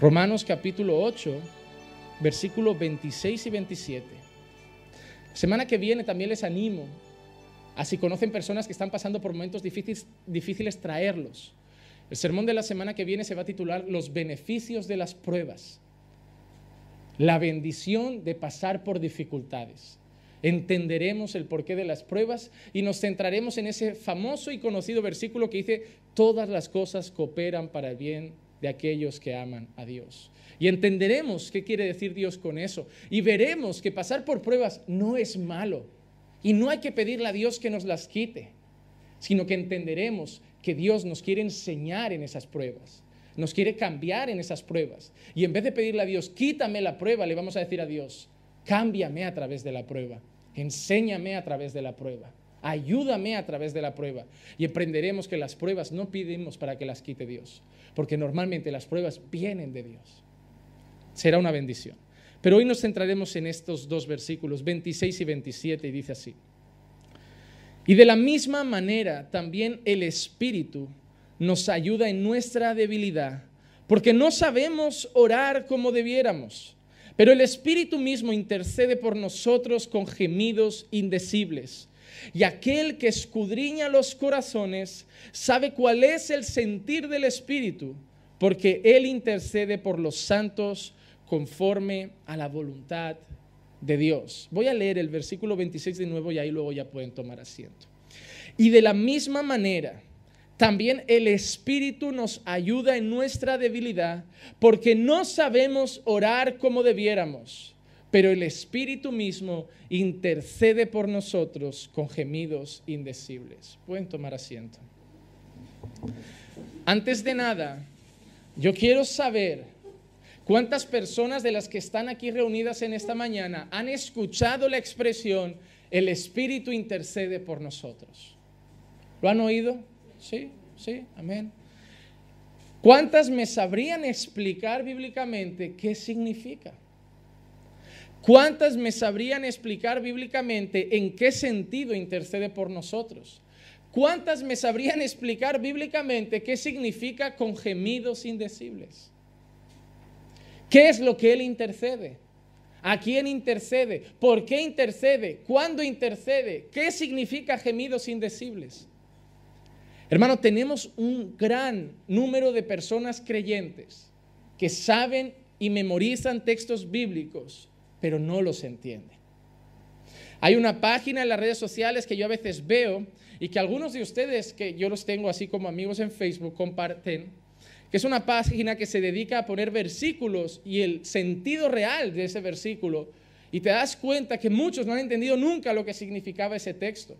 Romanos capítulo 8, versículos 26 y 27. semana que viene también les animo así conocen personas que están pasando por momentos difíciles, difíciles traerlos. El sermón de la semana que viene se va a titular Los beneficios de las pruebas. La bendición de pasar por dificultades. Entenderemos el porqué de las pruebas y nos centraremos en ese famoso y conocido versículo que dice, todas las cosas cooperan para el bien de aquellos que aman a Dios. Y entenderemos qué quiere decir Dios con eso. Y veremos que pasar por pruebas no es malo. Y no hay que pedirle a Dios que nos las quite, sino que entenderemos que Dios nos quiere enseñar en esas pruebas. Nos quiere cambiar en esas pruebas. Y en vez de pedirle a Dios, quítame la prueba, le vamos a decir a Dios, cámbiame a través de la prueba. Enséñame a través de la prueba. Ayúdame a través de la prueba. Y aprenderemos que las pruebas no pedimos para que las quite Dios, porque normalmente las pruebas vienen de Dios. Será una bendición. Pero hoy nos centraremos en estos dos versículos, 26 y 27, y dice así. Y de la misma manera también el Espíritu nos ayuda en nuestra debilidad, porque no sabemos orar como debiéramos, pero el Espíritu mismo intercede por nosotros con gemidos indecibles. Y aquel que escudriña los corazones sabe cuál es el sentir del Espíritu, porque Él intercede por los santos conforme a la voluntad de Dios. Voy a leer el versículo 26 de nuevo y ahí luego ya pueden tomar asiento. Y de la misma manera, también el Espíritu nos ayuda en nuestra debilidad, porque no sabemos orar como debiéramos pero el Espíritu mismo intercede por nosotros con gemidos indecibles. Pueden tomar asiento. Antes de nada, yo quiero saber cuántas personas de las que están aquí reunidas en esta mañana han escuchado la expresión, el Espíritu intercede por nosotros. ¿Lo han oído? Sí, sí, amén. ¿Cuántas me sabrían explicar bíblicamente qué significa? ¿Cuántas me sabrían explicar bíblicamente en qué sentido intercede por nosotros? ¿Cuántas me sabrían explicar bíblicamente qué significa con gemidos indecibles? ¿Qué es lo que Él intercede? ¿A quién intercede? ¿Por qué intercede? ¿Cuándo intercede? ¿Qué significa gemidos indecibles? Hermano, tenemos un gran número de personas creyentes que saben y memorizan textos bíblicos pero no los entiende. Hay una página en las redes sociales que yo a veces veo y que algunos de ustedes, que yo los tengo así como amigos en Facebook, comparten, que es una página que se dedica a poner versículos y el sentido real de ese versículo. Y te das cuenta que muchos no han entendido nunca lo que significaba ese texto.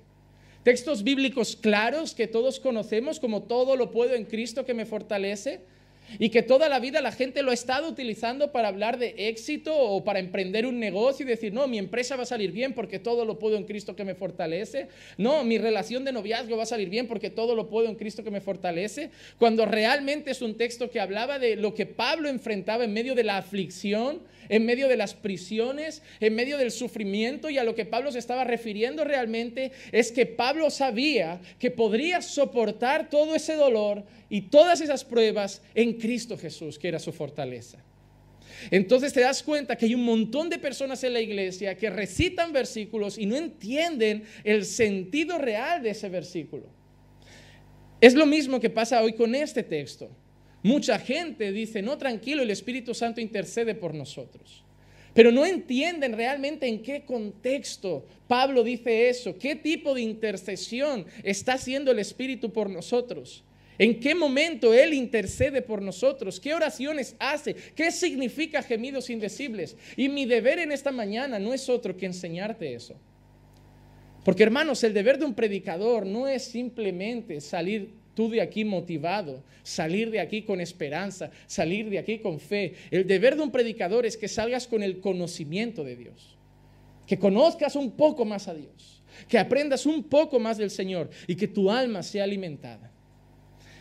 Textos bíblicos claros que todos conocemos, como todo lo puedo en Cristo que me fortalece, y que toda la vida la gente lo ha estado utilizando para hablar de éxito o para emprender un negocio y decir, no, mi empresa va a salir bien porque todo lo puedo en Cristo que me fortalece. No, mi relación de noviazgo va a salir bien porque todo lo puedo en Cristo que me fortalece. Cuando realmente es un texto que hablaba de lo que Pablo enfrentaba en medio de la aflicción, en medio de las prisiones, en medio del sufrimiento y a lo que Pablo se estaba refiriendo realmente es que Pablo sabía que podría soportar todo ese dolor y todas esas pruebas en Cristo Jesús, que era su fortaleza. Entonces te das cuenta que hay un montón de personas en la iglesia que recitan versículos y no entienden el sentido real de ese versículo. Es lo mismo que pasa hoy con este texto. Mucha gente dice, no, tranquilo, el Espíritu Santo intercede por nosotros. Pero no entienden realmente en qué contexto Pablo dice eso, qué tipo de intercesión está haciendo el Espíritu por nosotros en qué momento Él intercede por nosotros, qué oraciones hace, qué significa gemidos indecibles. Y mi deber en esta mañana no es otro que enseñarte eso. Porque hermanos, el deber de un predicador no es simplemente salir tú de aquí motivado, salir de aquí con esperanza, salir de aquí con fe. El deber de un predicador es que salgas con el conocimiento de Dios, que conozcas un poco más a Dios, que aprendas un poco más del Señor y que tu alma sea alimentada.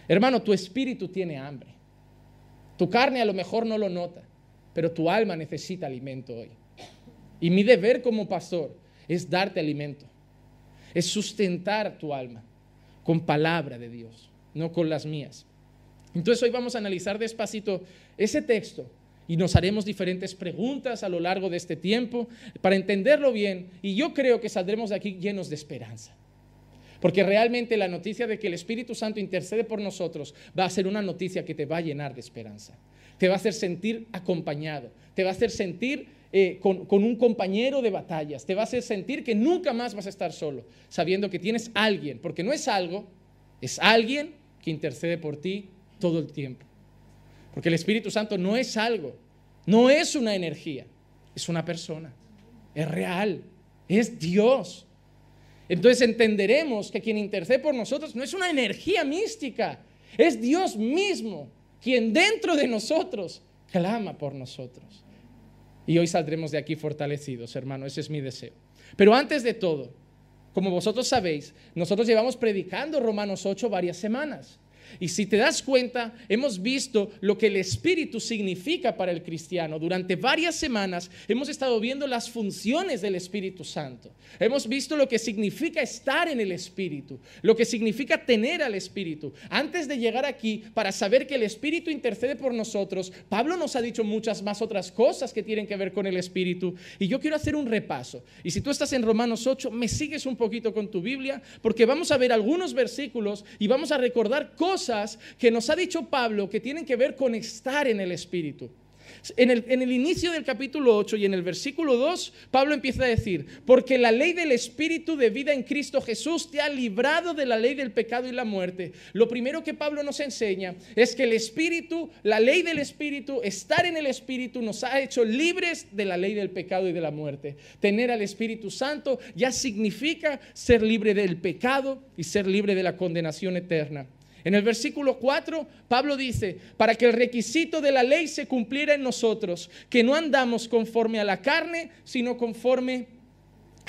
Hermano, tu espíritu tiene hambre. Tu carne a lo mejor no lo nota, pero tu alma necesita alimento hoy. Y mi deber como pastor es darte alimento, es sustentar tu alma con palabra de Dios, no con las mías. Entonces hoy vamos a analizar despacito ese texto y nos haremos diferentes preguntas a lo largo de este tiempo para entenderlo bien y yo creo que saldremos de aquí llenos de esperanza. Porque realmente la noticia de que el Espíritu Santo intercede por nosotros va a ser una noticia que te va a llenar de esperanza. Te va a hacer sentir acompañado. Te va a hacer sentir eh, con, con un compañero de batallas. Te va a hacer sentir que nunca más vas a estar solo, sabiendo que tienes alguien, porque no es algo, es alguien que intercede por ti todo el tiempo. Porque el Espíritu Santo no es algo, no es una energía, es una persona, es real, es Dios. Entonces entenderemos que quien intercede por nosotros no es una energía mística, es Dios mismo quien dentro de nosotros clama por nosotros. Y hoy saldremos de aquí fortalecidos, hermano, ese es mi deseo. Pero antes de todo, como vosotros sabéis, nosotros llevamos predicando Romanos 8 varias semanas. Y si te das cuenta, hemos visto lo que el Espíritu significa para el cristiano. Durante varias semanas hemos estado viendo las funciones del Espíritu Santo. Hemos visto lo que significa estar en el Espíritu, lo que significa tener al Espíritu. Antes de llegar aquí, para saber que el Espíritu intercede por nosotros, Pablo nos ha dicho muchas más otras cosas que tienen que ver con el Espíritu. Y yo quiero hacer un repaso. Y si tú estás en Romanos 8, me sigues un poquito con tu Biblia, porque vamos a ver algunos versículos y vamos a recordar cosas cosas que nos ha dicho Pablo que tienen que ver con estar en el Espíritu. En el, en el, inicio del capítulo 8 y en el versículo 2, Pablo empieza a decir, porque la ley del Espíritu de vida en Cristo Jesús te ha librado de la ley del pecado y la muerte. Lo primero que Pablo nos enseña es que el Espíritu, la ley del Espíritu, estar en el Espíritu nos ha hecho libres de la ley del pecado y de la muerte. Tener al Espíritu Santo ya significa ser libre del pecado y ser libre de la condenación eterna. En el versículo 4, Pablo dice, para que el requisito de la ley se cumpliera en nosotros, que no andamos conforme a la carne, sino conforme a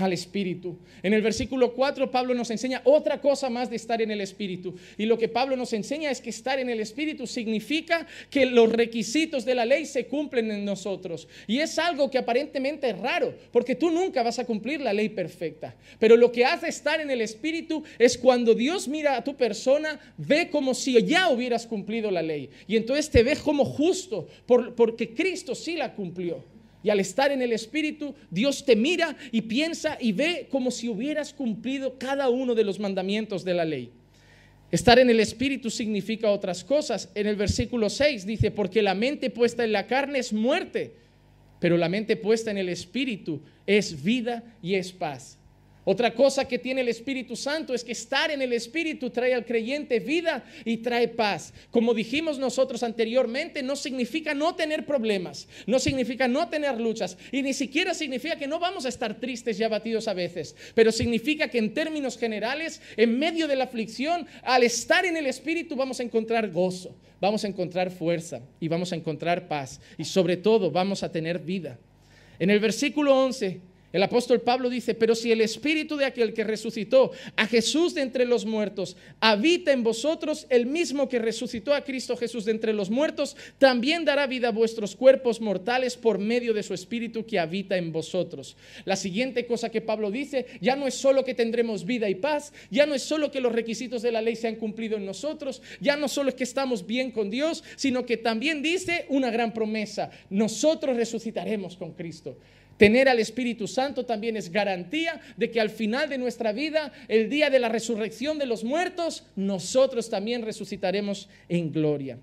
al Espíritu. En el versículo 4 Pablo nos enseña otra cosa más de estar en el Espíritu. Y lo que Pablo nos enseña es que estar en el Espíritu significa que los requisitos de la ley se cumplen en nosotros. Y es algo que aparentemente es raro, porque tú nunca vas a cumplir la ley perfecta. Pero lo que hace estar en el Espíritu es cuando Dios mira a tu persona, ve como si ya hubieras cumplido la ley. Y entonces te ve como justo, porque Cristo sí la cumplió. Y al estar en el Espíritu, Dios te mira y piensa y ve como si hubieras cumplido cada uno de los mandamientos de la ley. Estar en el Espíritu significa otras cosas. En el versículo 6 dice, porque la mente puesta en la carne es muerte, pero la mente puesta en el Espíritu es vida y es paz. Otra cosa que tiene el Espíritu Santo es que estar en el Espíritu trae al creyente vida y trae paz. Como dijimos nosotros anteriormente, no significa no tener problemas, no significa no tener luchas y ni siquiera significa que no vamos a estar tristes y abatidos a veces, pero significa que en términos generales, en medio de la aflicción, al estar en el Espíritu vamos a encontrar gozo, vamos a encontrar fuerza y vamos a encontrar paz y sobre todo vamos a tener vida. En el versículo 11 el apóstol Pablo dice, pero si el espíritu de aquel que resucitó a Jesús de entre los muertos habita en vosotros, el mismo que resucitó a Cristo Jesús de entre los muertos, también dará vida a vuestros cuerpos mortales por medio de su espíritu que habita en vosotros. La siguiente cosa que Pablo dice, ya no es solo que tendremos vida y paz, ya no es solo que los requisitos de la ley se han cumplido en nosotros, ya no solo es que estamos bien con Dios, sino que también dice una gran promesa, nosotros resucitaremos con Cristo. Tener al Espíritu Santo también es garantía de que al final de nuestra vida, el día de la resurrección de los muertos, nosotros también resucitaremos en gloria.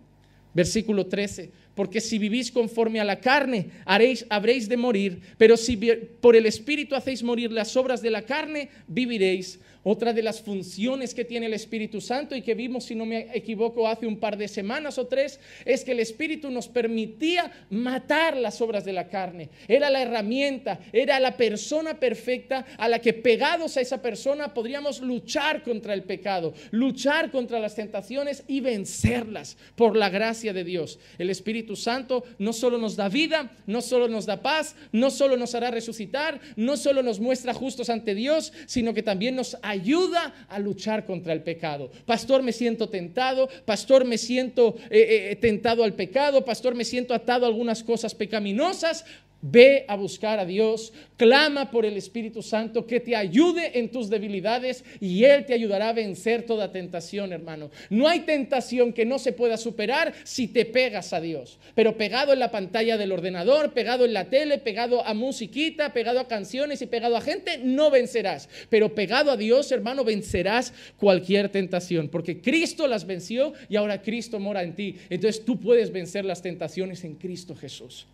Versículo 13, porque si vivís conforme a la carne, habréis de morir, pero si por el Espíritu hacéis morir las obras de la carne, viviréis otra de las funciones que tiene el Espíritu Santo y que vimos, si no me equivoco, hace un par de semanas o tres, es que el Espíritu nos permitía matar las obras de la carne. Era la herramienta, era la persona perfecta a la que pegados a esa persona podríamos luchar contra el pecado, luchar contra las tentaciones y vencerlas por la gracia de Dios. El Espíritu Santo no solo nos da vida, no solo nos da paz, no solo nos hará resucitar, no solo nos muestra justos ante Dios, sino que también nos ayuda ayuda a luchar contra el pecado. Pastor, me siento tentado, pastor, me siento eh, eh, tentado al pecado, pastor, me siento atado a algunas cosas pecaminosas. Ve a buscar a Dios, clama por el Espíritu Santo que te ayude en tus debilidades y Él te ayudará a vencer toda tentación, hermano. No hay tentación que no se pueda superar si te pegas a Dios. Pero pegado en la pantalla del ordenador, pegado en la tele, pegado a musiquita, pegado a canciones y pegado a gente, no vencerás. Pero pegado a Dios, hermano, vencerás cualquier tentación. Porque Cristo las venció y ahora Cristo mora en ti. Entonces tú puedes vencer las tentaciones en Cristo Jesús.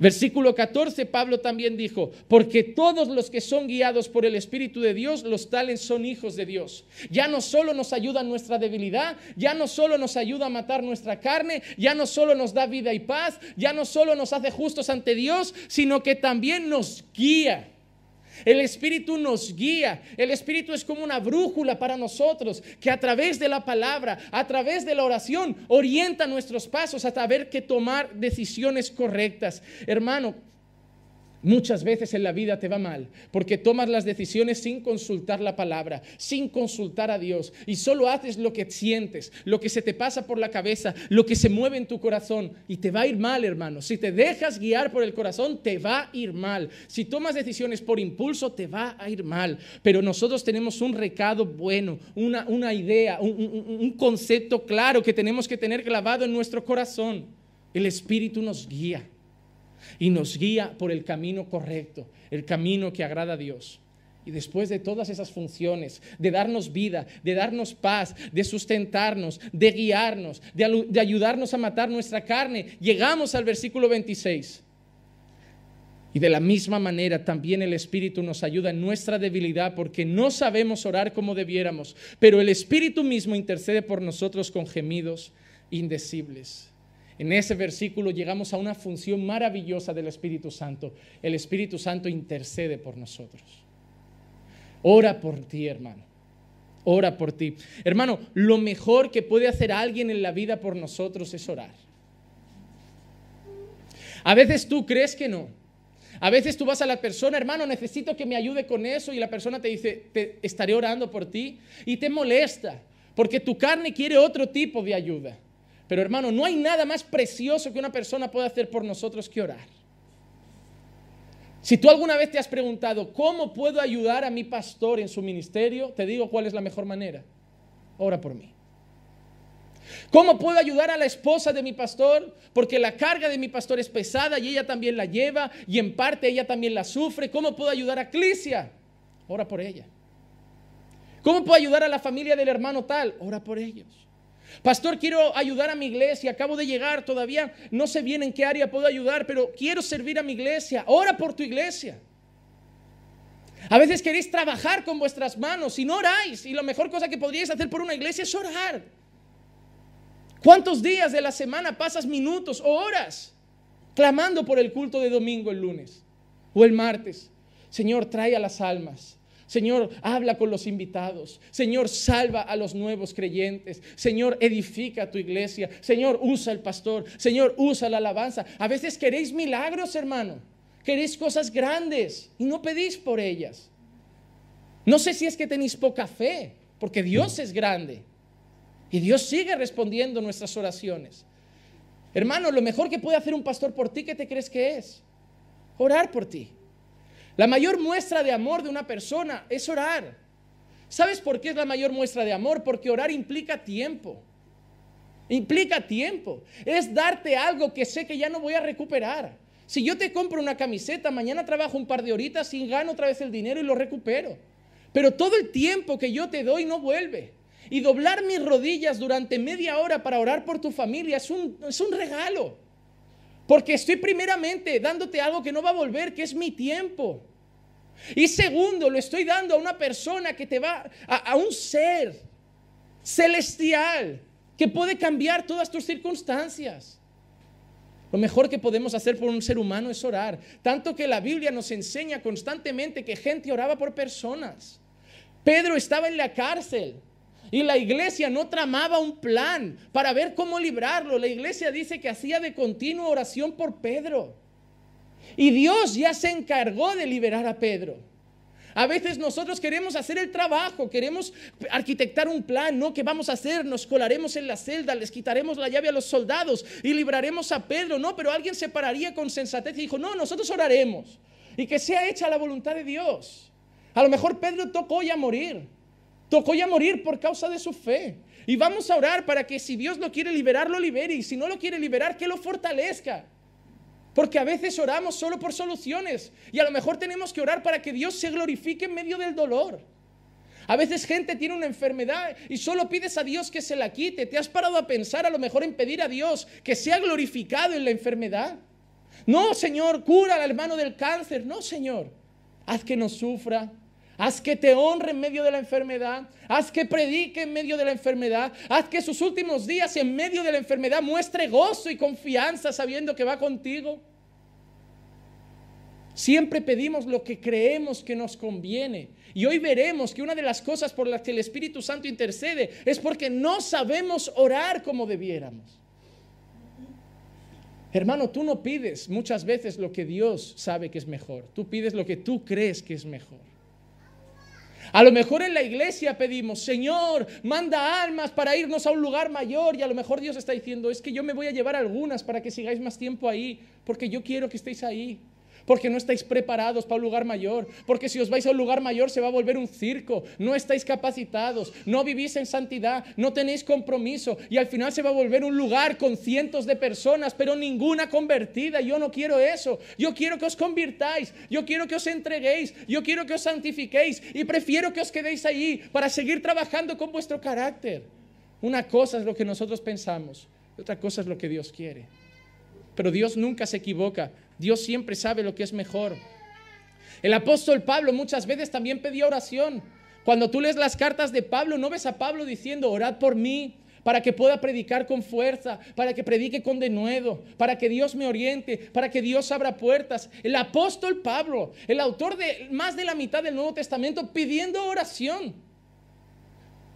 Versículo 14, Pablo también dijo, porque todos los que son guiados por el Espíritu de Dios, los tales son hijos de Dios. Ya no solo nos ayuda nuestra debilidad, ya no solo nos ayuda a matar nuestra carne, ya no solo nos da vida y paz, ya no solo nos hace justos ante Dios, sino que también nos guía. El Espíritu nos guía. El Espíritu es como una brújula para nosotros que a través de la palabra, a través de la oración, orienta nuestros pasos hasta haber que tomar decisiones correctas. Hermano, Muchas veces en la vida te va mal porque tomas las decisiones sin consultar la palabra, sin consultar a Dios y solo haces lo que sientes, lo que se te pasa por la cabeza, lo que se mueve en tu corazón y te va a ir mal, hermano. Si te dejas guiar por el corazón, te va a ir mal. Si tomas decisiones por impulso, te va a ir mal. Pero nosotros tenemos un recado bueno, una, idea, un, un concepto claro que tenemos que tener clavado en nuestro corazón. El Espíritu nos guía y nos guía por el camino correcto, el camino que agrada a Dios. Y después de todas esas funciones, de darnos vida, de darnos paz, de sustentarnos, de guiarnos, de, ayudarnos a matar nuestra carne, llegamos al versículo 26. Y de la misma manera también el Espíritu nos ayuda en nuestra debilidad porque no sabemos orar como debiéramos, pero el Espíritu mismo intercede por nosotros con gemidos indecibles. En ese versículo llegamos a una función maravillosa del Espíritu Santo. El Espíritu Santo intercede por nosotros. Ora por ti, hermano. Ora por ti. Hermano, lo mejor que puede hacer alguien en la vida por nosotros es orar. A veces tú crees que no. A veces tú vas a la persona, hermano, necesito que me ayude con eso y la persona te dice, te estaré orando por ti y te molesta porque tu carne quiere otro tipo de ayuda. Pero hermano, no hay nada más precioso que una persona pueda hacer por nosotros que orar. Si tú alguna vez te has preguntado, ¿cómo puedo ayudar a mi pastor en su ministerio? Te digo cuál es la mejor manera. Ora por mí. ¿Cómo puedo ayudar a la esposa de mi pastor? Porque la carga de mi pastor es pesada y ella también la lleva y en parte ella también la sufre. ¿Cómo puedo ayudar a Clicia? Ora por ella. ¿Cómo puedo ayudar a la familia del hermano tal? Ora por ellos. Pastor, quiero ayudar a mi iglesia, acabo de llegar, todavía no sé bien en qué área puedo ayudar, pero quiero servir a mi iglesia. Ora por tu iglesia. A veces queréis trabajar con vuestras manos y no oráis. Y la mejor cosa que podríais hacer por una iglesia es orar. ¿Cuántos días de la semana pasas minutos o horas clamando por el culto de domingo el lunes o el martes? Señor, trae a las almas. Señor, habla con los invitados. Señor, salva a los nuevos creyentes. Señor, edifica tu iglesia. Señor, usa el pastor. Señor, usa la alabanza. A veces queréis milagros, hermano. Queréis cosas grandes y no pedís por ellas. No sé si es que tenéis poca fe, porque Dios es grande. Y Dios sigue respondiendo nuestras oraciones. Hermano, lo mejor que puede hacer un pastor por ti, ¿qué te crees que es? Orar por ti. La mayor muestra de amor de una persona es orar. ¿Sabes por qué es la mayor muestra de amor? Porque orar implica tiempo. Implica tiempo. Es darte algo que sé que ya no voy a recuperar. Si yo te compro una camiseta, mañana trabajo un par de horitas y gano otra vez el dinero y lo recupero. Pero todo el tiempo que yo te doy no vuelve. Y doblar mis rodillas durante media hora para orar por tu familia es un, es un regalo. Porque estoy primeramente dándote algo que no va a volver, que es mi tiempo. Y segundo, lo estoy dando a una persona que te va, a, un ser celestial, que puede cambiar todas tus circunstancias. Lo mejor que podemos hacer por un ser humano es orar. Tanto que la Biblia nos enseña constantemente que gente oraba por personas. Pedro estaba en la cárcel y la iglesia no tramaba un plan para ver cómo librarlo. La iglesia dice que hacía de continua oración por Pedro. Y Dios ya se encargó de liberar a Pedro. A veces nosotros queremos hacer el trabajo, queremos arquitectar un plan, ¿no? ¿Qué vamos a hacer? Nos colaremos en la celda, les quitaremos la llave a los soldados y libraremos a Pedro, ¿no? Pero alguien se pararía con sensatez y dijo, no, nosotros oraremos y que sea hecha la voluntad de Dios. A lo mejor Pedro tocó ya morir, Tocó ya morir por causa de su fe. Y vamos a orar para que si Dios lo quiere liberar, lo libere. Y si no lo quiere liberar, que lo fortalezca. Porque a veces oramos solo por soluciones. Y a lo mejor tenemos que orar para que Dios se glorifique en medio del dolor. A veces gente tiene una enfermedad y solo pides a Dios que se la quite. ¿Te has parado a pensar a lo mejor en pedir a Dios que sea glorificado en la enfermedad? No, Señor, cura al hermano del cáncer. No, Señor. Haz que no sufra, Haz que te honre en medio de la enfermedad. Haz que predique en medio de la enfermedad. Haz que sus últimos días en medio de la enfermedad muestre gozo y confianza sabiendo que va contigo. Siempre pedimos lo que creemos que nos conviene. Y hoy veremos que una de las cosas por las que el Espíritu Santo intercede es porque no sabemos orar como debiéramos. Hermano, tú no pides muchas veces lo que Dios sabe que es mejor. Tú pides lo que tú crees que es mejor. A lo mejor en la iglesia pedimos, Señor, manda almas para irnos a un lugar mayor y a lo mejor Dios está diciendo, es que yo me voy a llevar algunas para que sigáis más tiempo ahí, porque yo quiero que estéis ahí porque no estáis preparados para un lugar mayor, porque si os vais a un lugar mayor se va a volver un circo, no estáis capacitados, no vivís en santidad, no tenéis compromiso y al final se va a volver un lugar con cientos de personas, pero ninguna convertida. Yo no quiero eso, yo quiero que os convirtáis, yo quiero que os entreguéis, yo quiero que os santifiquéis y prefiero que os quedéis ahí para seguir trabajando con vuestro carácter. Una cosa es lo que nosotros pensamos, otra cosa es lo que Dios quiere. Pero Dios nunca se equivoca Dios siempre sabe lo que es mejor. El apóstol Pablo muchas veces también pedía oración. Cuando tú lees las cartas de Pablo, no ves a Pablo diciendo, orad por mí, para que pueda predicar con fuerza, para que predique con denuedo, para que Dios me oriente, para que Dios abra puertas. El apóstol Pablo, el autor de más de la mitad del Nuevo Testamento, pidiendo oración.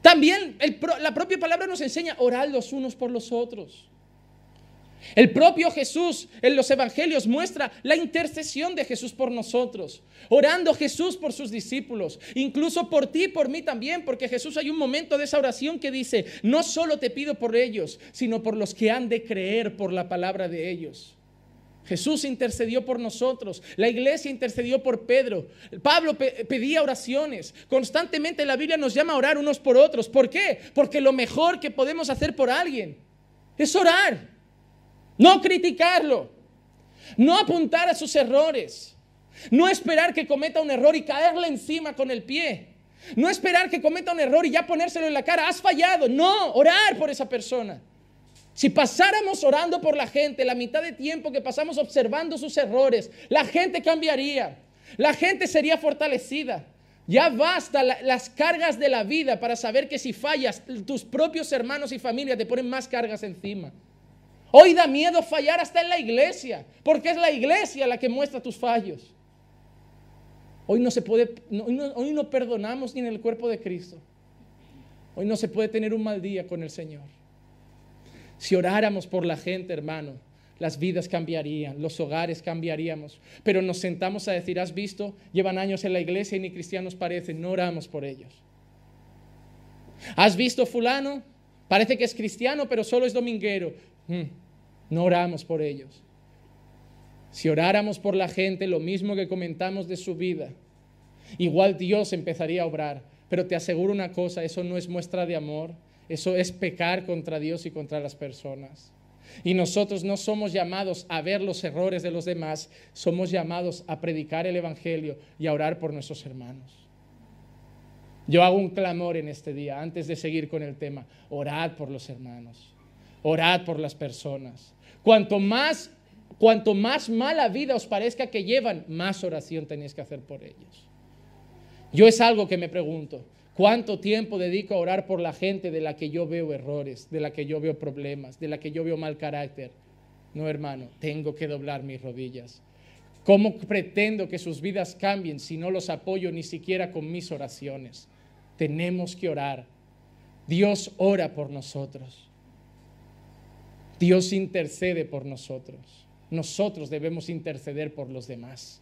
También la propia palabra nos enseña, orad los unos por los otros. El propio Jesús en los evangelios muestra la intercesión de Jesús por nosotros, orando Jesús por sus discípulos, incluso por ti, por mí también, porque Jesús hay un momento de esa oración que dice, no solo te pido por ellos, sino por los que han de creer por la palabra de ellos. Jesús intercedió por nosotros, la iglesia intercedió por Pedro, Pablo pedía oraciones, constantemente la Biblia nos llama a orar unos por otros. ¿Por qué? Porque lo mejor que podemos hacer por alguien es orar. No criticarlo. No apuntar a sus errores. No esperar que cometa un error y caerle encima con el pie. No esperar que cometa un error y ya ponérselo en la cara. Has fallado. No, orar por esa persona. Si pasáramos orando por la gente la mitad de tiempo que pasamos observando sus errores, la gente cambiaría. La gente sería fortalecida. Ya basta las cargas de la vida para saber que si fallas, tus propios hermanos y familia te ponen más cargas encima. Hoy da miedo fallar hasta en la iglesia, porque es la iglesia la que muestra tus fallos. Hoy no se puede, hoy no perdonamos ni en el cuerpo de Cristo. Hoy no se puede tener un mal día con el Señor. Si oráramos por la gente, hermano, las vidas cambiarían, los hogares cambiaríamos. Pero nos sentamos a decir, has visto, llevan años en la iglesia y ni cristianos parecen, no oramos por ellos. ¿Has visto fulano? Parece que es cristiano, pero solo es dominguero. Hmm. No oramos por ellos. Si oráramos por la gente, lo mismo que comentamos de su vida, igual Dios empezaría a obrar. Pero te aseguro una cosa, eso no es muestra de amor, eso es pecar contra Dios y contra las personas. Y nosotros no somos llamados a ver los errores de los demás, somos llamados a predicar el Evangelio y a orar por nuestros hermanos. Yo hago un clamor en este día, antes de seguir con el tema, orad por los hermanos. Orad por las personas. Cuanto más, cuanto más mala vida os parezca que llevan, más oración tenéis que hacer por ellos. Yo es algo que me pregunto. ¿Cuánto tiempo dedico a orar por la gente de la que yo veo errores, de la que yo veo problemas, de la que yo veo mal carácter? No, hermano, tengo que doblar mis rodillas. ¿Cómo pretendo que sus vidas cambien si no los apoyo ni siquiera con mis oraciones? Tenemos que orar. Dios ora por nosotros. Dios intercede por nosotros. Nosotros debemos interceder por los demás.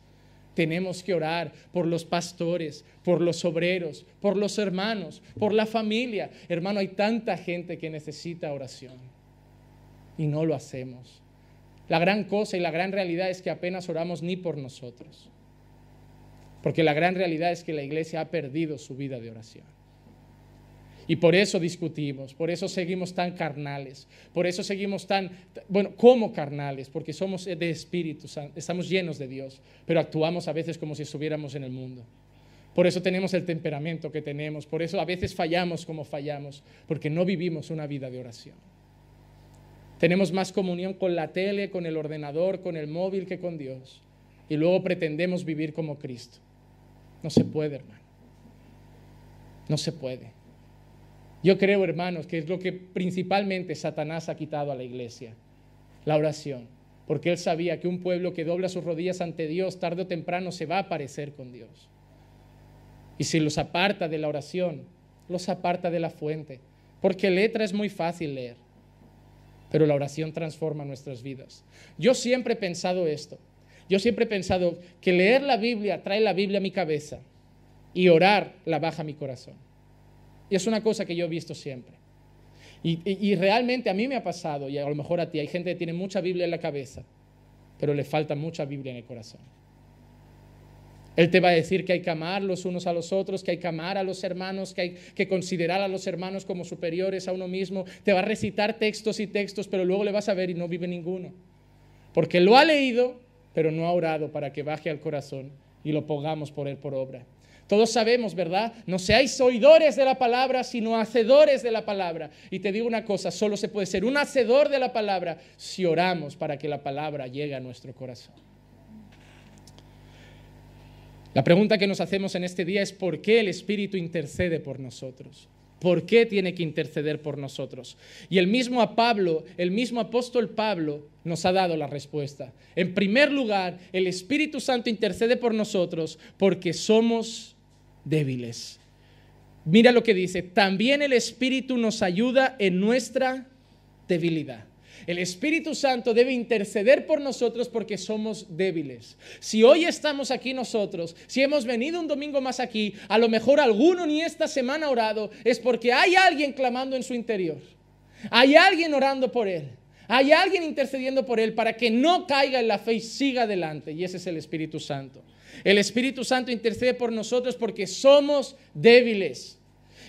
Tenemos que orar por los pastores, por los obreros, por los hermanos, por la familia. Hermano, hay tanta gente que necesita oración y no lo hacemos. La gran cosa y la gran realidad es que apenas oramos ni por nosotros. Porque la gran realidad es que la iglesia ha perdido su vida de oración. Y por eso discutimos, por eso seguimos tan carnales, por eso seguimos tan, bueno, como carnales, porque somos de Espíritu estamos llenos de Dios, pero actuamos a veces como si estuviéramos en el mundo. Por eso tenemos el temperamento que tenemos, por eso a veces fallamos como fallamos, porque no vivimos una vida de oración. Tenemos más comunión con la tele, con el ordenador, con el móvil que con Dios. Y luego pretendemos vivir como Cristo. No se puede, hermano. No se puede. Yo creo, hermanos, que es lo que principalmente Satanás ha quitado a la iglesia, la oración, porque él sabía que un pueblo que dobla sus rodillas ante Dios tarde o temprano se va a aparecer con Dios. Y si los aparta de la oración, los aparta de la fuente, porque letra es muy fácil leer, pero la oración transforma nuestras vidas. Yo siempre he pensado esto, yo siempre he pensado que leer la Biblia trae la Biblia a mi cabeza y orar la baja a mi corazón. Y es una cosa que yo he visto siempre. Y, realmente a mí me ha pasado, y a lo mejor a ti, hay gente que tiene mucha Biblia en la cabeza, pero le falta mucha Biblia en el corazón. Él te va a decir que hay que amar los unos a los otros, que hay que amar a los hermanos, que hay que considerar a los hermanos como superiores a uno mismo. Te va a recitar textos y textos, pero luego le vas a ver y no vive ninguno. Porque lo ha leído, pero no ha orado para que baje al corazón y lo pongamos por él por obra. Todos sabemos, ¿verdad? No seáis oidores de la palabra, sino hacedores de la palabra. Y te digo una cosa, solo se puede ser un hacedor de la palabra si oramos para que la palabra llegue a nuestro corazón. La pregunta que nos hacemos en este día es por qué el Espíritu intercede por nosotros. ¿Por qué tiene que interceder por nosotros? Y el mismo a Pablo, el mismo apóstol Pablo nos ha dado la respuesta. En primer lugar, el Espíritu Santo intercede por nosotros porque somos débiles. Mira lo que dice, también el Espíritu nos ayuda en nuestra debilidad. El Espíritu Santo debe interceder por nosotros porque somos débiles. Si hoy estamos aquí nosotros, si hemos venido un domingo más aquí, a lo mejor alguno ni esta semana ha orado, es porque hay alguien clamando en su interior. Hay alguien orando por él. Hay alguien intercediendo por él para que no caiga en la fe y siga adelante. Y ese es el Espíritu Santo. El Espíritu Santo intercede por nosotros porque somos débiles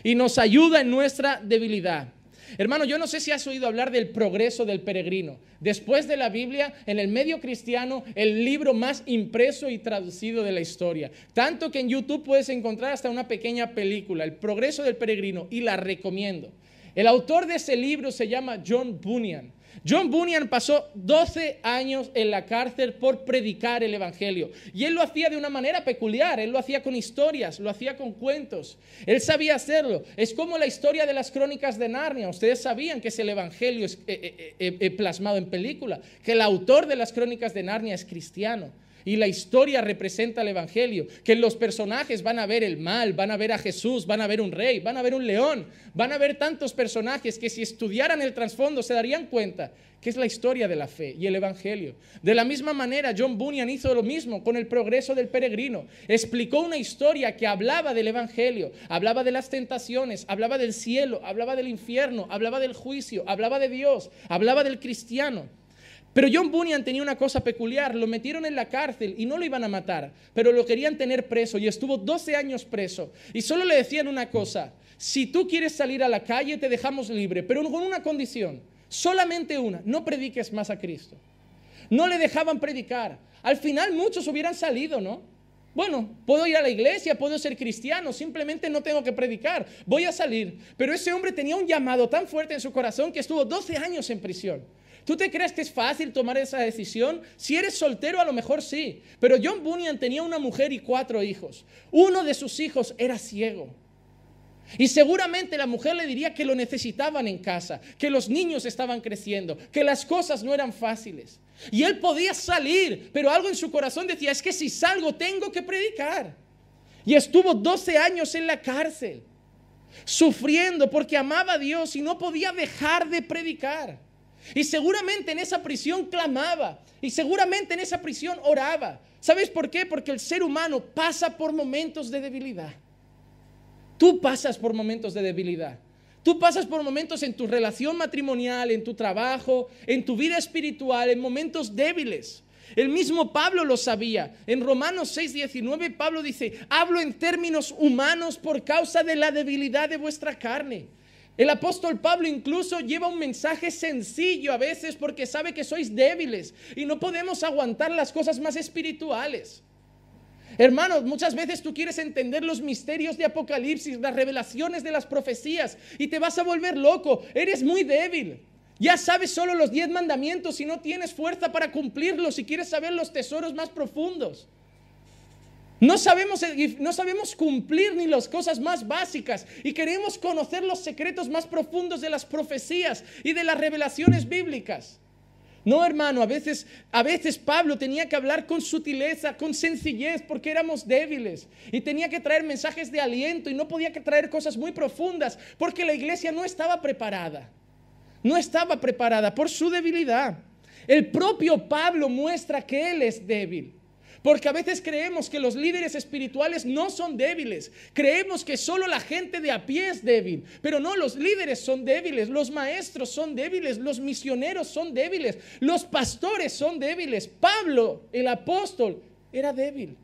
y nos ayuda en nuestra debilidad. Hermano, yo no sé si has oído hablar del progreso del peregrino. Después de la Biblia, en el medio cristiano, el libro más impreso y traducido de la historia. Tanto que en YouTube puedes encontrar hasta una pequeña película, El progreso del peregrino, y la recomiendo. El autor de ese libro se llama John Bunyan. John Bunyan pasó 12 años en la cárcel por predicar el Evangelio. Y él lo hacía de una manera peculiar, él lo hacía con historias, lo hacía con cuentos. Él sabía hacerlo. Es como la historia de las crónicas de Narnia. Ustedes sabían que es el Evangelio eh, eh, eh, plasmado en película, que el autor de las crónicas de Narnia es cristiano. Y la historia representa el Evangelio, que los personajes van a ver el mal, van a ver a Jesús, van a ver un rey, van a ver un león, van a ver tantos personajes que si estudiaran el trasfondo se darían cuenta que es la historia de la fe y el Evangelio. De la misma manera, John Bunyan hizo lo mismo con el progreso del peregrino. Explicó una historia que hablaba del Evangelio, hablaba de las tentaciones, hablaba del cielo, hablaba del infierno, hablaba del juicio, hablaba de Dios, hablaba del cristiano. Pero John Bunyan tenía una cosa peculiar, lo metieron en la cárcel y no lo iban a matar, pero lo querían tener preso y estuvo 12 años preso. Y solo le decían una cosa, si tú quieres salir a la calle te dejamos libre, pero con una condición, solamente una, no prediques más a Cristo. No le dejaban predicar. Al final muchos hubieran salido, ¿no? Bueno, puedo ir a la iglesia, puedo ser cristiano, simplemente no tengo que predicar, voy a salir. Pero ese hombre tenía un llamado tan fuerte en su corazón que estuvo 12 años en prisión. ¿Tú te crees que es fácil tomar esa decisión? Si eres soltero, a lo mejor sí. Pero John Bunyan tenía una mujer y cuatro hijos. Uno de sus hijos era ciego. Y seguramente la mujer le diría que lo necesitaban en casa, que los niños estaban creciendo, que las cosas no eran fáciles. Y él podía salir, pero algo en su corazón decía, es que si salgo tengo que predicar. Y estuvo 12 años en la cárcel, sufriendo porque amaba a Dios y no podía dejar de predicar. Y seguramente en esa prisión clamaba. Y seguramente en esa prisión oraba. ¿Sabes por qué? Porque el ser humano pasa por momentos de debilidad. Tú pasas por momentos de debilidad. Tú pasas por momentos en tu relación matrimonial, en tu trabajo, en tu vida espiritual, en momentos débiles. El mismo Pablo lo sabía. En Romanos 6:19 Pablo dice, hablo en términos humanos por causa de la debilidad de vuestra carne. El apóstol Pablo incluso lleva un mensaje sencillo a veces porque sabe que sois débiles y no podemos aguantar las cosas más espirituales. Hermanos, muchas veces tú quieres entender los misterios de Apocalipsis, las revelaciones de las profecías y te vas a volver loco. Eres muy débil. Ya sabes solo los diez mandamientos y no tienes fuerza para cumplirlos y quieres saber los tesoros más profundos. Eh, no sabemos, cumplir ni las cosas más básicas y queremos conocer los secretos más profundos de las profecías y de las revelaciones bíblicas. No, hermano, a veces, a veces Pablo tenía que hablar con sutileza, con sencillez, porque éramos débiles. Y tenía que traer mensajes de aliento y no podía traer cosas muy profundas, porque la iglesia no estaba preparada. No estaba preparada por su debilidad. El propio Pablo muestra que él es débil. Porque a veces creemos que los líderes espirituales no son débiles. Creemos que solo la gente de a pie es débil. Pero no, los líderes son débiles, los maestros son débiles, los misioneros son débiles, los pastores son débiles. Pablo, el apóstol, era débil.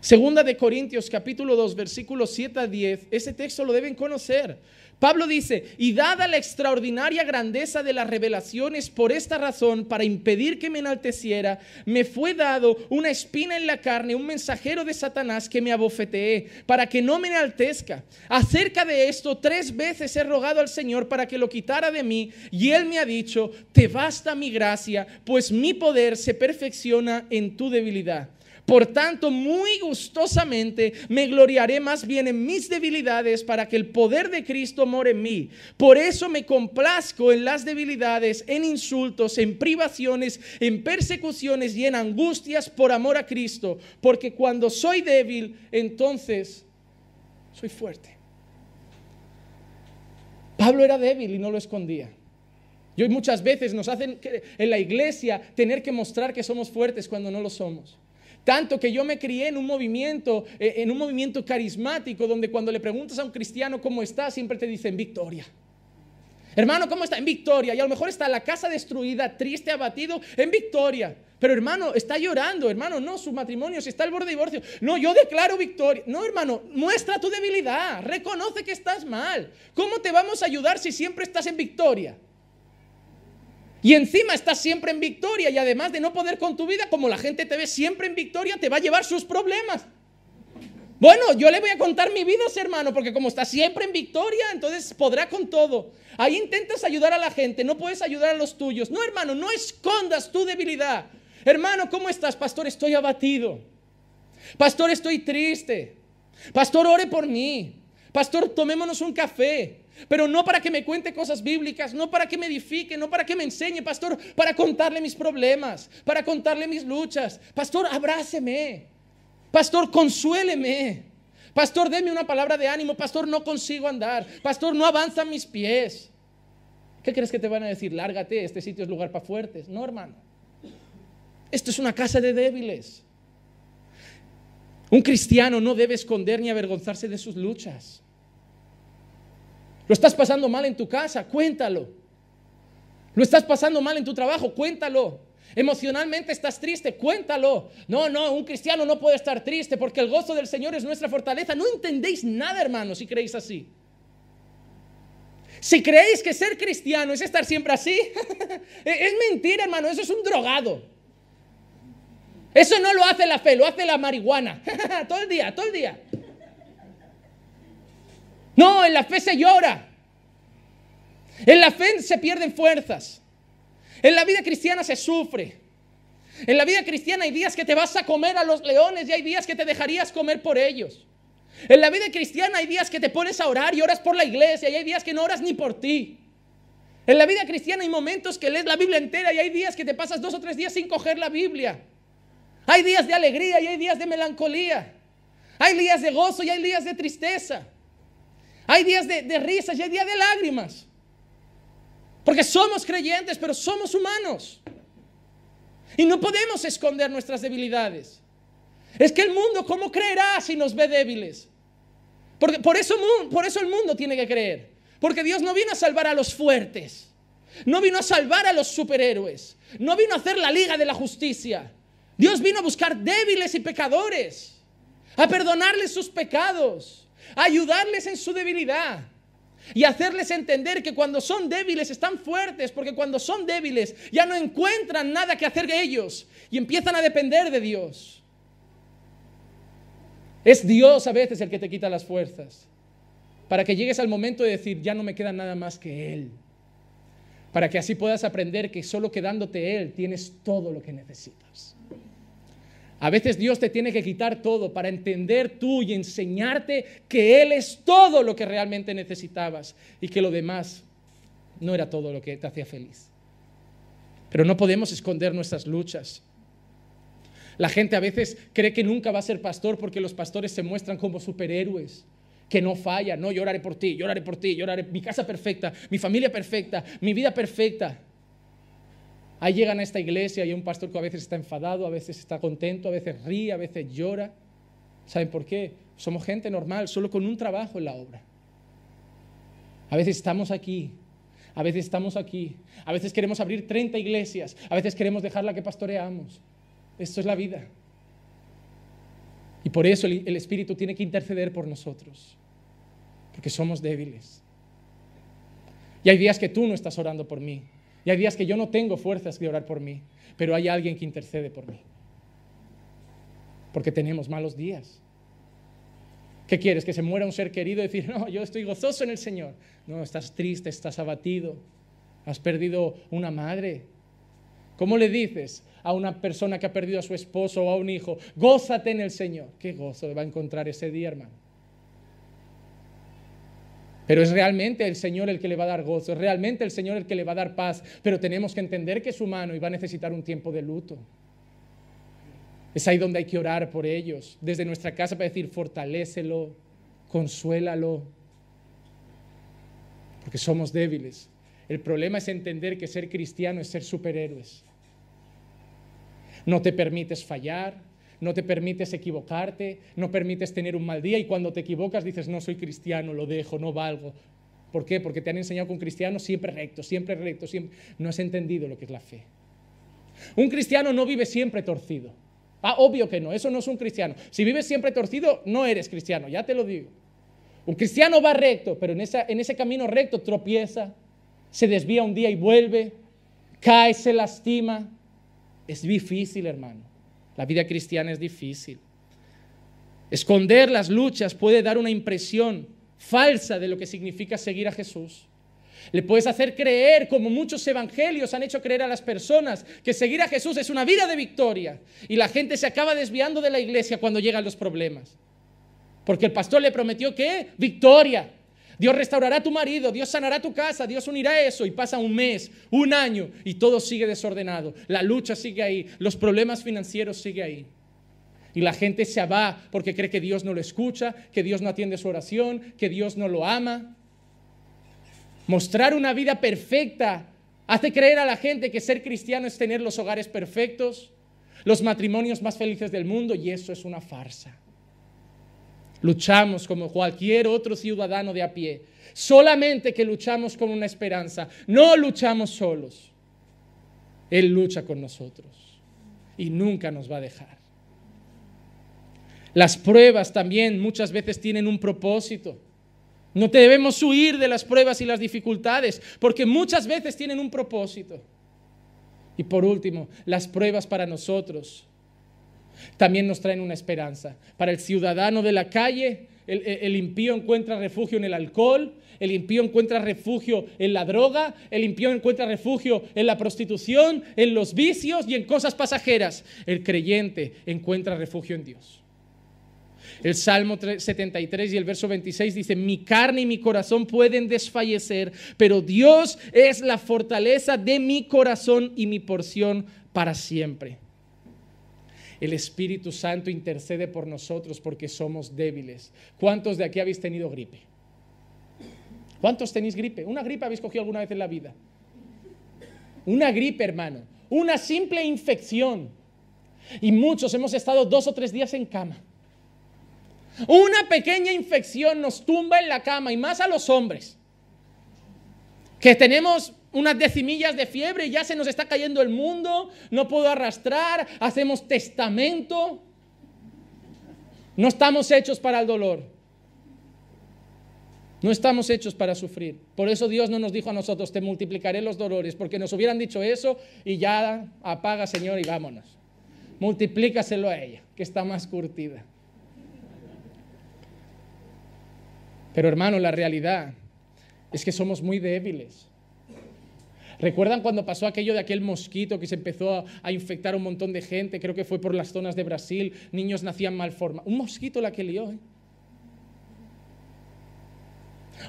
Segunda de Corintios capítulo 2 versículos 7 a 10, ese texto lo deben conocer. Pablo dice, y dada la extraordinaria grandeza de las revelaciones, por esta razón, para impedir que me enalteciera, me fue dado una espina en la carne, un mensajero de Satanás que me abofeteé para que no me enaltezca. Acerca de esto, tres veces he rogado al Señor para que lo quitara de mí, y él me ha dicho, te basta mi gracia, pues mi poder se perfecciona en tu debilidad. Por tanto, muy gustosamente me gloriaré más bien en mis debilidades para que el poder de Cristo more en mí. Por eso me complazco en las debilidades, en insultos, en privaciones, en persecuciones y en angustias por amor a Cristo, porque cuando soy débil, entonces soy fuerte. Pablo era débil y no lo escondía. Y hoy muchas veces nos hacen en la iglesia tener que mostrar que somos fuertes cuando no lo somos. Tanto que yo me crié en un movimiento, eh, en un movimiento carismático, donde cuando le preguntas a un cristiano cómo está, siempre te dicen victoria. Hermano, ¿cómo está? En victoria. Y a lo mejor está la casa destruida, triste, abatido, en victoria. Pero hermano, está llorando, hermano, no, su matrimonio, si está al borde de divorcio. No, yo declaro victoria. No, hermano, muestra tu debilidad, reconoce que estás mal. ¿Cómo te vamos a ayudar si siempre estás en victoria? Y encima estás siempre en victoria y además de no poder con tu vida, como la gente te ve siempre en victoria, te va a llevar sus problemas. Bueno, yo le voy a contar mi vida, hermano, porque como está siempre en victoria, entonces podrá con todo. Ahí intentas ayudar a la gente, no puedes ayudar a los tuyos. No, hermano, no escondas tu debilidad. Hermano, ¿cómo estás? Pastor, estoy abatido. Pastor, estoy triste. Pastor, ore por mí. Pastor, tomémonos un café. Pero no para que me cuente cosas bíblicas, no para que me edifique, no para que me enseñe, pastor, para contarle mis problemas, para contarle mis luchas. Pastor, abráceme. Pastor, consuéleme. Pastor, deme una palabra de ánimo. Pastor, no consigo andar. Pastor, no avanzan mis pies. ¿Qué crees que te van a decir? Lárgate, este sitio es lugar para fuertes. No, hermano. Esto es una casa de débiles. Un cristiano no debe esconder ni avergonzarse de sus luchas. Lo estás pasando mal en tu casa, cuéntalo. Lo estás pasando mal en tu trabajo, cuéntalo. Emocionalmente estás triste, cuéntalo. No, no, un cristiano no puede estar triste porque el gozo del Señor es nuestra fortaleza. No entendéis nada, hermano si creéis así. Si creéis que ser cristiano es estar siempre así, e-, es mentira, hermano, eso es un drogado. Eso no lo hace la fe, lo hace la marihuana. todo el día, todo el día. No, en la fe se llora. En la fe se pierden fuerzas. En la vida cristiana se sufre. En la vida cristiana hay días que te vas a comer a los leones y hay días que te dejarías comer por ellos. En la vida cristiana hay días que te pones a orar y oras por la iglesia y hay días que no oras ni por ti. En la vida cristiana hay momentos que lees la Biblia entera y hay días que te pasas dos o tres días sin coger la Biblia. Hay días de alegría y hay días de melancolía. Hay días de gozo y hay días de tristeza. Hay días de, risas y hay días de lágrimas. Porque somos creyentes, pero somos humanos. Y no podemos esconder nuestras debilidades. Es que el mundo, ¿cómo creerá si nos ve débiles? Porque, por, eso, por eso el mundo tiene que creer. Porque Dios no vino a salvar a los fuertes. No vino a salvar a los superhéroes. No vino a hacer la liga de la justicia. Dios vino a buscar débiles y pecadores. A perdonarles sus pecados ayudarles en su debilidad y hacerles entender que cuando son débiles están fuertes, porque cuando son débiles ya no encuentran nada que hacer de ellos y empiezan a depender de Dios. Es Dios a veces el que te quita las fuerzas, para que llegues al momento de decir, ya no me queda nada más que Él, para que así puedas aprender que solo quedándote Él tienes todo lo que necesitas. A veces Dios te tiene que quitar todo para entender tú y enseñarte que Él es todo lo que realmente necesitabas y que lo demás no era todo lo que te hacía feliz. Pero no podemos esconder nuestras luchas. La gente a veces cree que nunca va a ser pastor porque los pastores se muestran como superhéroes, que no falla, no, lloraré por ti, lloraré por ti, lloraré, mi casa perfecta, mi familia perfecta, mi vida perfecta. Ahí llegan a esta iglesia y hay un pastor que a veces está enfadado, a veces está contento, a veces ríe, a veces llora. ¿Saben por qué? Somos gente normal, solo con un trabajo en la obra. A veces estamos aquí, a veces estamos aquí, a veces queremos abrir 30 iglesias, a veces queremos dejar la que pastoreamos. Esto es la vida. Y por eso el, el Espíritu tiene que interceder por nosotros, porque somos débiles. Y hay días que tú no estás orando por mí, y hay días que yo no tengo fuerzas de orar por mí, pero hay alguien que intercede por mí. Porque tenemos malos días. ¿Qué quieres? ¿Que se muera un ser querido y decir, no, yo estoy gozoso en el Señor? No, estás triste, estás abatido, has perdido una madre. ¿Cómo le dices a una persona que ha perdido a su esposo o a un hijo, gózate en el Señor? ¿Qué gozo va a encontrar ese día, hermano? Pero es realmente el Señor el que le va a dar gozo, es realmente el Señor el que le va a dar paz, pero tenemos que entender que es humano y va a necesitar un tiempo de luto. Es ahí donde hay que orar por ellos, desde nuestra casa para decir, fortalécelo, consuélalo, porque somos débiles. El problema es entender que ser cristiano es ser superhéroes. No te permites fallar, no te permites equivocarte, no permites tener un mal día y cuando te equivocas dices, no soy cristiano, lo dejo, no valgo. ¿Por qué? Porque te han enseñado que un cristiano siempre recto, siempre recto, siempre... No has entendido lo que es la fe. Un cristiano no vive siempre torcido. Ah, obvio que no, eso no es un cristiano. Si vives siempre torcido, no eres cristiano, ya te lo digo. Un cristiano va recto, pero en, en ese camino recto tropieza, se desvía un día y vuelve, cae, se lastima. Es difícil, hermano. La vida cristiana es difícil. Esconder las luchas puede dar una impresión falsa de lo que significa seguir a Jesús. Le puedes hacer creer, como muchos evangelios han hecho creer a las personas, que seguir a Jesús es una vida de victoria. Y la gente se acaba desviando de la iglesia cuando llegan los problemas. Porque el pastor le prometió que victoria. Dios restaurará a tu marido, Dios sanará tu casa, Dios unirá eso y pasa un mes, un año y todo sigue desordenado. La lucha sigue ahí, los problemas financieros siguen ahí. Y la gente se va porque cree que Dios no lo escucha, que Dios no atiende su oración, que Dios no lo ama. Mostrar una vida perfecta hace creer a la gente que ser cristiano es tener los hogares perfectos, los matrimonios más felices del mundo y eso es una farsa. Luchamos como cualquier otro ciudadano de a pie. Solamente que luchamos con una esperanza. No luchamos solos. Él lucha con nosotros y nunca nos va a dejar. Las pruebas también muchas veces tienen un propósito. No debemos huir de las pruebas y las dificultades, porque muchas veces tienen un propósito. Y por último, las pruebas para nosotros también nos traen una esperanza. Para el ciudadano de la calle, el, impío encuentra refugio en el alcohol, el impío encuentra refugio en la droga, el impío encuentra refugio en la prostitución, en los vicios y en cosas pasajeras. El creyente encuentra refugio en Dios. El Salmo 73 y el verso 26 dice, mi carne y mi corazón pueden desfallecer, pero Dios es la fortaleza de mi corazón y mi porción para siempre el Espíritu Santo intercede por nosotros porque somos débiles. ¿Cuántos de aquí habéis tenido gripe? ¿Cuántos tenéis gripe? ¿Una gripe habéis cogido alguna vez en la vida? Una gripe, hermano. Una simple infección. Y muchos hemos estado dos o tres días en cama. Una pequeña infección nos tumba en la cama y más a los hombres. Que tenemos unas decimillas de fiebre, ya se nos está cayendo el mundo, no puedo arrastrar, hacemos testamento. No estamos hechos para el dolor. No estamos hechos para sufrir. Por eso Dios no nos dijo a nosotros, te multiplicaré los dolores, porque nos hubieran dicho eso y ya apaga, Señor, y vámonos. Multiplícaselo a ella, que está más curtida. Pero hermano, la realidad es que somos muy débiles. ¿Recuerdan cuando pasó aquello de aquel mosquito que se empezó a, infectar a un montón de gente? Creo que fue por las zonas de Brasil, niños nacían mal forma. Un mosquito la que lió. ¿eh?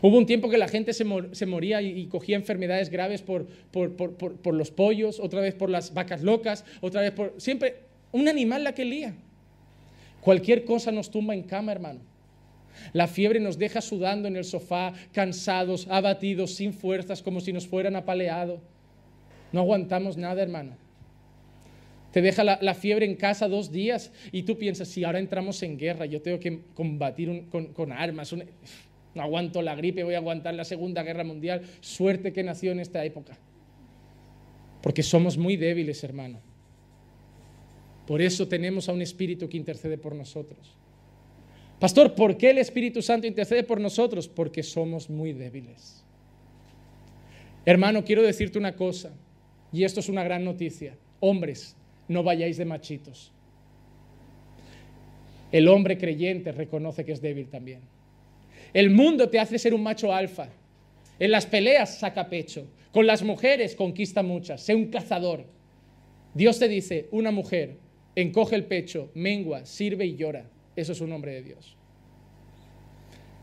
Hubo un tiempo que la gente se, moría y, cogía enfermedades graves por, por, los pollos, otra vez por las vacas locas, otra vez por... Siempre un animal la que lía. Cualquier cosa nos tumba en cama, hermano. La fiebre nos deja sudando en el sofá, cansados, abatidos, sin fuerzas, como si nos fueran apaleado. No aguantamos nada, hermano Te deja la, fiebre en casa dos días y tú piensas, si ahora entramos en guerra, yo tengo que combatir con, armas, no aguanto la gripe, voy a aguantar la Segunda Guerra Mundial. Suerte que nació en esta época. Porque somos muy débiles, hermano. Por eso tenemos a un Espíritu que intercede por nosotros. Pastor, ¿por qué el Espíritu Santo intercede por nosotros? Porque somos muy débiles. Hermano, quiero decirte una cosa, y esto es una gran noticia. Hombres, no vayáis de machitos. El hombre creyente reconoce que es débil también. El mundo te hace ser un macho alfa. En las peleas saca pecho. Con las mujeres conquista muchas. Sé un cazador. Dios te dice, una mujer encoge el pecho, mengua, sirve y llora. Eso es un hombre de Dios.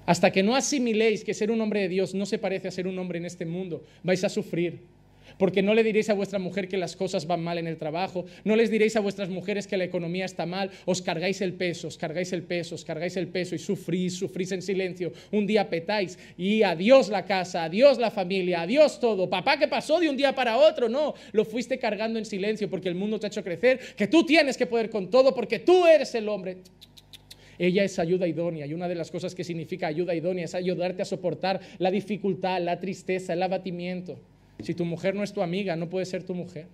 Hasta que no asimiléis que ser un hombre de Dios no se parece a ser un hombre en este mundo, vais a sufrir. Porque no le diréis a vuestra mujer que las cosas van mal en el trabajo, no les diréis a vuestras mujeres que la economía está mal, os cargáis el peso, os cargáis el peso, os cargáis el peso y sufrís, sufrís en silencio, un día petáis y adiós la casa, adiós la familia, adiós todo. Papá, ¿qué pasó de un día para otro? No, lo fuiste cargando en silencio porque el mundo te ha hecho crecer, que tú tienes que poder con todo porque tú eres el hombre. Ella es ayuda idónea y una de las cosas que significa ayuda idónea es ayudarte a soportar la dificultad, la tristeza, el abatimiento. Si tu mujer no es tu amiga, no puede ser tu mujer.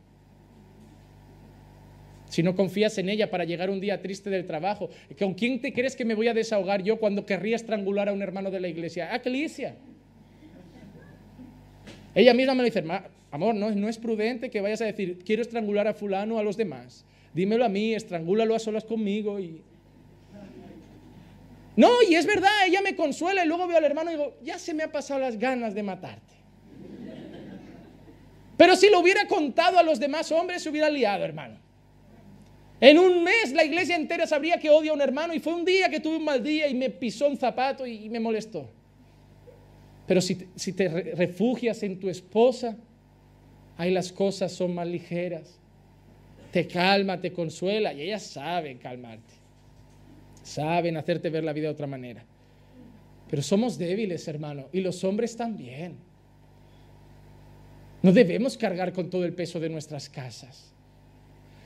Si no confías en ella para llegar un día triste del trabajo, ¿con quién te crees que me voy a desahogar yo cuando querría estrangular a un hermano de la iglesia? A Clicia! Ella misma me lo dice, amor, no, no es prudente que vayas a decir, quiero estrangular a fulano o a los demás. Dímelo a mí, estrangúlalo a solas conmigo y no, y es verdad, ella me consuela y luego veo al hermano y digo, ya se me han pasado las ganas de matarte. Pero si lo hubiera contado a los demás hombres, se hubiera liado, hermano. En un mes la iglesia entera sabría que odia a un hermano y fue un día que tuve un mal día y me pisó un zapato y, me molestó. Pero si, te refugias en tu esposa, ahí las cosas son más ligeras. Te calma, te consuela y ella sabe calmarte saben hacerte ver la vida de otra manera. Pero somos débiles, hermano, y los hombres también. No debemos cargar con todo el peso de nuestras casas.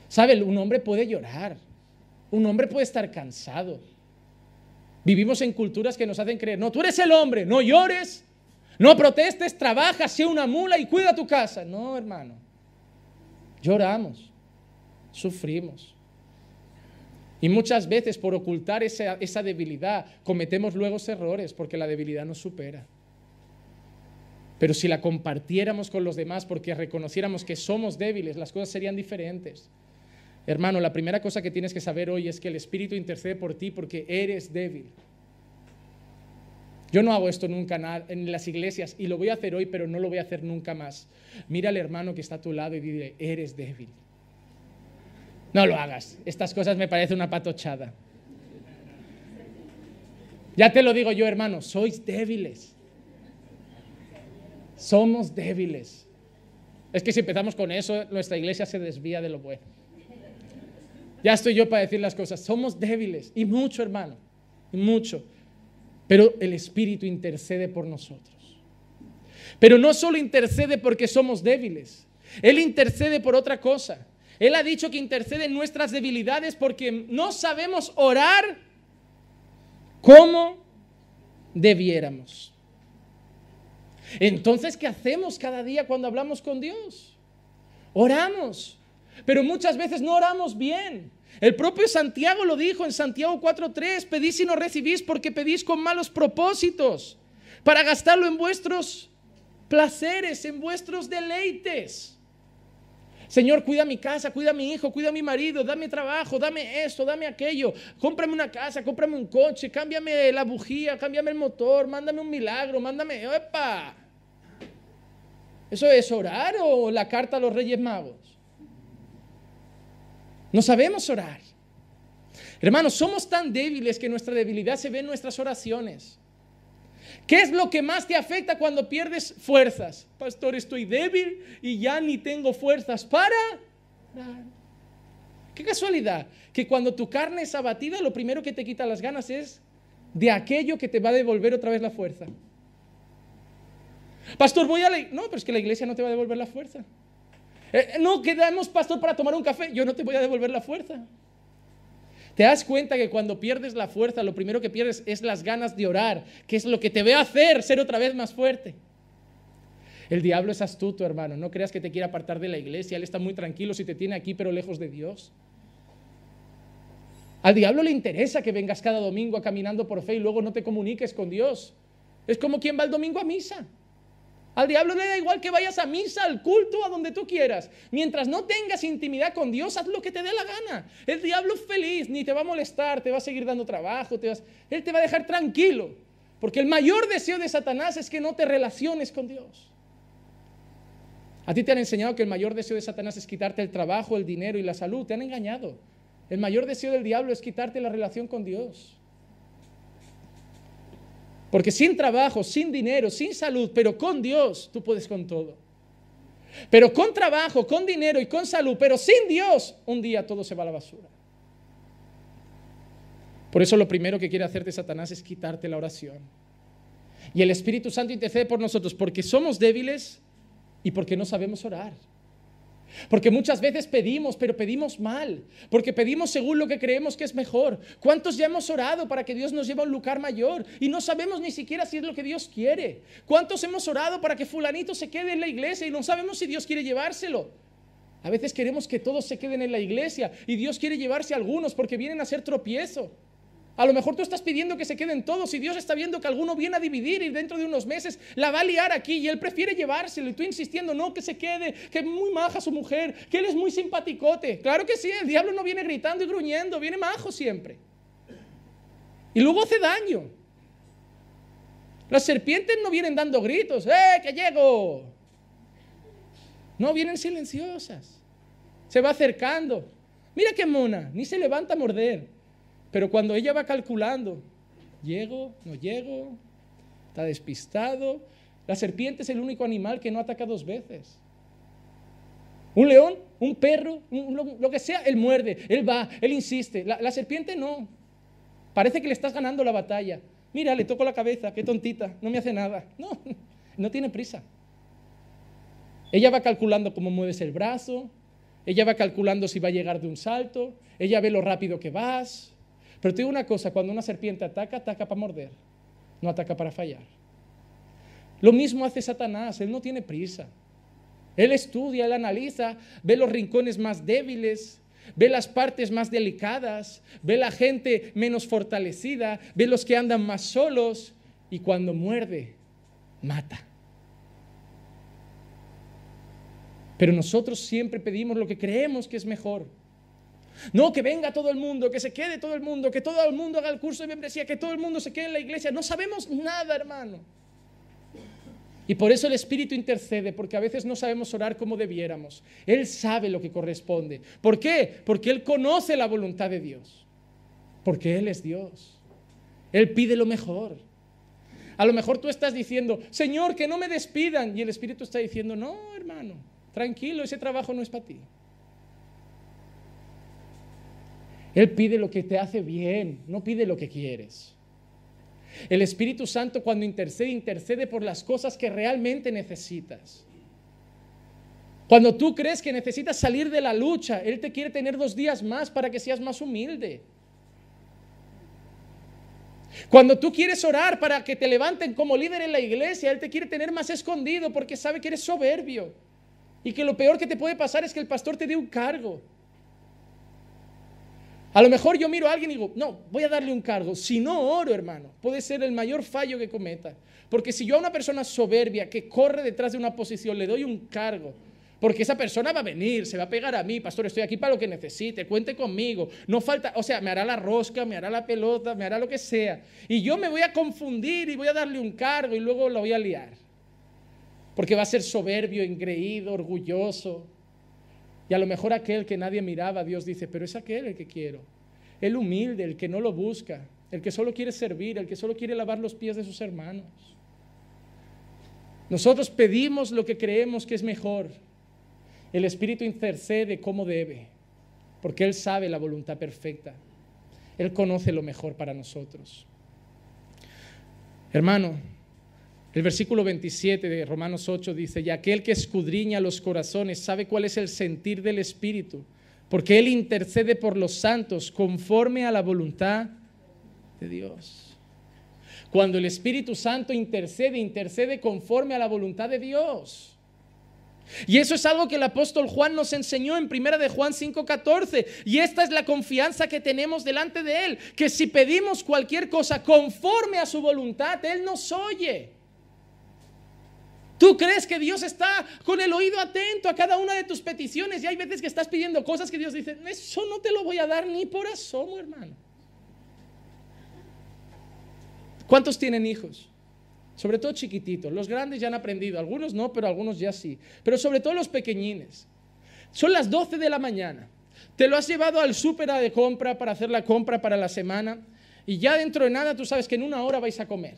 ¿Saben? un hombre puede llorar, un hombre puede estar cansado. Vivimos en culturas que nos hacen creer, no, tú eres el hombre, no llores, no protestes, trabaja, sé una mula y cuida tu casa. No, hermano, lloramos, sufrimos, y muchas veces por ocultar esa, debilidad cometemos luego errores porque la debilidad nos supera. Pero si la compartiéramos con los demás porque reconociéramos que somos débiles, las cosas serían diferentes. Hermano, la primera cosa que tienes que saber hoy es que el Espíritu intercede por ti porque eres débil. Yo no hago esto nunca en las iglesias y lo voy a hacer hoy, pero no lo voy a hacer nunca más. Mira al hermano que está a tu lado y dile, eres débil. No lo hagas. Estas cosas me parece una patochada. Ya te lo digo yo, hermano, sois débiles. Somos débiles. Es que si empezamos con eso, nuestra iglesia se desvía de lo bueno. Ya estoy yo para decir las cosas. Somos débiles. Y mucho, hermano. Y mucho. Pero el Espíritu intercede por nosotros. Pero no solo intercede porque somos débiles. Él intercede por otra cosa. Él ha dicho que intercede en nuestras debilidades porque no sabemos orar como debiéramos. Entonces, ¿qué hacemos cada día cuando hablamos con Dios? Oramos, pero muchas veces no oramos bien. El propio Santiago lo dijo en Santiago 4.3, pedís y no recibís porque pedís con malos propósitos para gastarlo en vuestros placeres, en vuestros deleites. Señor, cuida mi casa, cuida mi hijo, cuida mi marido, dame trabajo, dame esto, dame aquello, cómprame una casa, cómprame un coche, cámbiame la bujía, cámbiame el motor, mándame un milagro, mándame, ¡epa! ¿Eso es orar o la carta a los Reyes Magos? No sabemos orar. Hermanos, somos tan débiles que nuestra debilidad se ve en nuestras oraciones. ¿Qué es lo que más te afecta cuando pierdes fuerzas? Pastor, estoy débil y ya ni tengo fuerzas para Qué casualidad que cuando tu carne es abatida, lo primero que te quita las ganas es de aquello que te va a devolver otra vez la fuerza. Pastor, voy a la No, pero es que la iglesia no te va a devolver la fuerza. Eh, no, quedamos, pastor, para tomar un café. Yo no te voy a devolver la fuerza. Te das cuenta que cuando pierdes la fuerza, lo primero que pierdes es las ganas de orar, que es lo que te ve hacer ser otra vez más fuerte. El diablo es astuto, hermano. No creas que te quiere apartar de la iglesia. Él está muy tranquilo si te tiene aquí, pero lejos de Dios. Al diablo le interesa que vengas cada domingo caminando por fe y luego no te comuniques con Dios. Es como quien va el domingo a misa. Al diablo le da igual que vayas a misa, al culto, a donde tú quieras. Mientras no tengas intimidad con Dios, haz lo que te dé la gana. El diablo es feliz, ni te va a molestar, te va a seguir dando trabajo, te vas... él te va a dejar tranquilo. Porque el mayor deseo de Satanás es que no te relaciones con Dios. A ti te han enseñado que el mayor deseo de Satanás es quitarte el trabajo, el dinero y la salud. Te han engañado. El mayor deseo del diablo es quitarte la relación con Dios. Porque sin trabajo, sin dinero, sin salud, pero con Dios, tú puedes con todo. Pero con trabajo, con dinero y con salud, pero sin Dios, un día todo se va a la basura. Por eso lo primero que quiere hacerte Satanás es quitarte la oración. Y el Espíritu Santo intercede por nosotros porque somos débiles y porque no sabemos orar. Porque muchas veces pedimos, pero pedimos mal, porque pedimos según lo que creemos que es mejor. ¿Cuántos ya hemos orado para que Dios nos lleve a un lugar mayor y no sabemos ni siquiera si es lo que Dios quiere? ¿Cuántos hemos orado para que fulanito se quede en la iglesia y no sabemos si Dios quiere llevárselo? A veces queremos que todos se queden en la iglesia y Dios quiere llevarse a algunos porque vienen a ser tropiezo. A lo mejor tú estás pidiendo que se queden todos y Dios está viendo que alguno viene a dividir y dentro de unos meses la va a liar aquí y él prefiere llevárselo y tú insistiendo, no, que se quede, que es muy maja su mujer, que él es muy simpaticote. Claro que sí, el diablo no viene gritando y gruñendo, viene majo siempre. Y luego hace daño. Las serpientes no vienen dando gritos, ¡eh, que llego! No, vienen silenciosas. Se va acercando. Mira qué mona, ni se levanta a morder. Pero cuando ella va calculando, llego, no llego, está despistado. La serpiente es el único animal que no ataca dos veces. Un león, un perro, lo, que sea, él muerde, él va, él insiste. La, la, serpiente no. Parece que le estás ganando la batalla. Mira, le toco la cabeza, qué tontita, no me hace nada. No, no tiene prisa. Ella va calculando cómo mueves el brazo, ella va calculando si va a llegar de un salto, ella ve lo rápido que vas, pero te digo una cosa, cuando una serpiente ataca, ataca para morder, no ataca para fallar. Lo mismo hace Satanás, él no tiene prisa. Él estudia, él analiza, ve los rincones más débiles, ve las partes más delicadas, ve la gente menos fortalecida, ve los que andan más solos y cuando muerde, mata. Pero nosotros siempre pedimos lo que creemos que es mejor. No, que venga todo el mundo, que se quede todo el mundo, que todo el mundo haga el curso de membresía, que todo el mundo se quede en la iglesia. No sabemos nada, hermano. Y por eso el Espíritu intercede, porque a veces no sabemos orar como debiéramos. Él sabe lo que corresponde. ¿Por qué? Porque Él conoce la voluntad de Dios. Porque Él es Dios. Él pide lo mejor. A lo mejor tú estás diciendo, Señor, que no me despidan. Y el Espíritu está diciendo, no, hermano, tranquilo, ese trabajo no es para ti. Él pide lo que te hace bien, no pide lo que quieres. El Espíritu Santo cuando intercede, intercede por las cosas que realmente necesitas. Cuando tú crees que necesitas salir de la lucha, Él te quiere tener dos días más para que seas más humilde. Cuando tú quieres orar para que te levanten como líder en la iglesia, Él te quiere tener más escondido porque sabe que eres soberbio y que lo peor que te puede pasar es que el pastor te dé un cargo. A lo mejor yo miro a alguien y digo, no, voy a darle un cargo. Si no oro, hermano, puede ser el mayor fallo que cometa. Porque si yo a una persona soberbia que corre detrás de una posición le doy un cargo, porque esa persona va a venir, se va a pegar a mí, pastor, estoy aquí para lo que necesite, cuente conmigo, no falta, o sea, me hará la rosca, me hará la pelota, me hará lo que sea. Y yo me voy a confundir y voy a darle un cargo y luego lo voy a liar. Porque va a ser soberbio, engreído, orgulloso. Y a lo mejor aquel que nadie miraba, Dios dice, pero es aquel el que quiero. El humilde, el que no lo busca, el que solo quiere servir, el que solo quiere lavar los pies de sus hermanos. Nosotros pedimos lo que creemos que es mejor. El Espíritu intercede como debe, porque Él sabe la voluntad perfecta. Él conoce lo mejor para nosotros. Hermano, el versículo 27 de Romanos 8 dice, y aquel que escudriña los corazones sabe cuál es el sentir del Espíritu, porque Él intercede por los santos conforme a la voluntad de Dios. Cuando el Espíritu Santo intercede, intercede conforme a la voluntad de Dios. Y eso es algo que el apóstol Juan nos enseñó en primera de Juan 5:14, y esta es la confianza que tenemos delante de él, que si pedimos cualquier cosa conforme a su voluntad, él nos oye. Tú crees que Dios está con el oído atento a cada una de tus peticiones y hay veces que estás pidiendo cosas que Dios dice, eso no te lo voy a dar ni por asomo, hermano. ¿Cuántos tienen hijos? Sobre todo chiquititos. Los grandes ya han aprendido, algunos no, pero algunos ya sí. Pero sobre todo los pequeñines. Son las 12 de la mañana. Te lo has llevado al súper de compra para hacer la compra para la semana y ya dentro de nada tú sabes que en una hora vais a comer.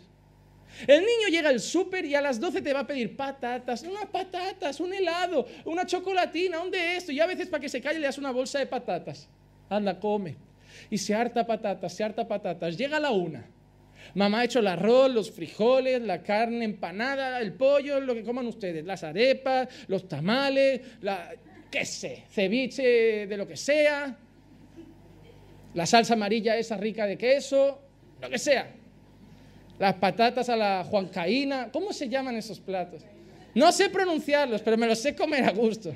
El niño llega al súper y a las 12 te va a pedir patatas, unas patatas, un helado, una chocolatina, un de esto. Y a veces para que se calle le das una bolsa de patatas. Anda, come. Y se harta patatas, se harta patatas. Llega la una. Mamá ha hecho el arroz, los frijoles, la carne empanada, el pollo, lo que coman ustedes, las arepas, los tamales, la, qué sé, ceviche de lo que sea, la salsa amarilla esa rica de queso, lo que sea las patatas a la juancaína, ¿cómo se llaman esos platos? No sé pronunciarlos, pero me los sé comer a gusto.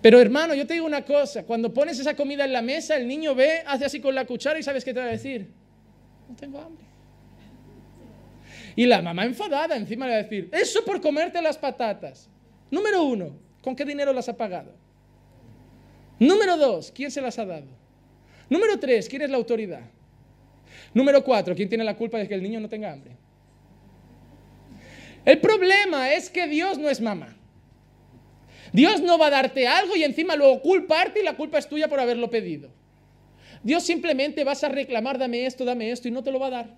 Pero hermano, yo te digo una cosa, cuando pones esa comida en la mesa, el niño ve, hace así con la cuchara y sabes qué te va a decir. No tengo hambre. Y la mamá enfadada encima le va a decir, eso por comerte las patatas. Número uno, ¿con qué dinero las ha pagado? Número dos, ¿quién se las ha dado? Número tres, ¿quién es la autoridad? Número cuatro, ¿quién tiene la culpa de que el niño no tenga hambre? El problema es que Dios no es mamá. Dios no va a darte algo y encima luego culparte y la culpa es tuya por haberlo pedido. Dios simplemente vas a reclamar, dame esto, dame esto y no te lo va a dar.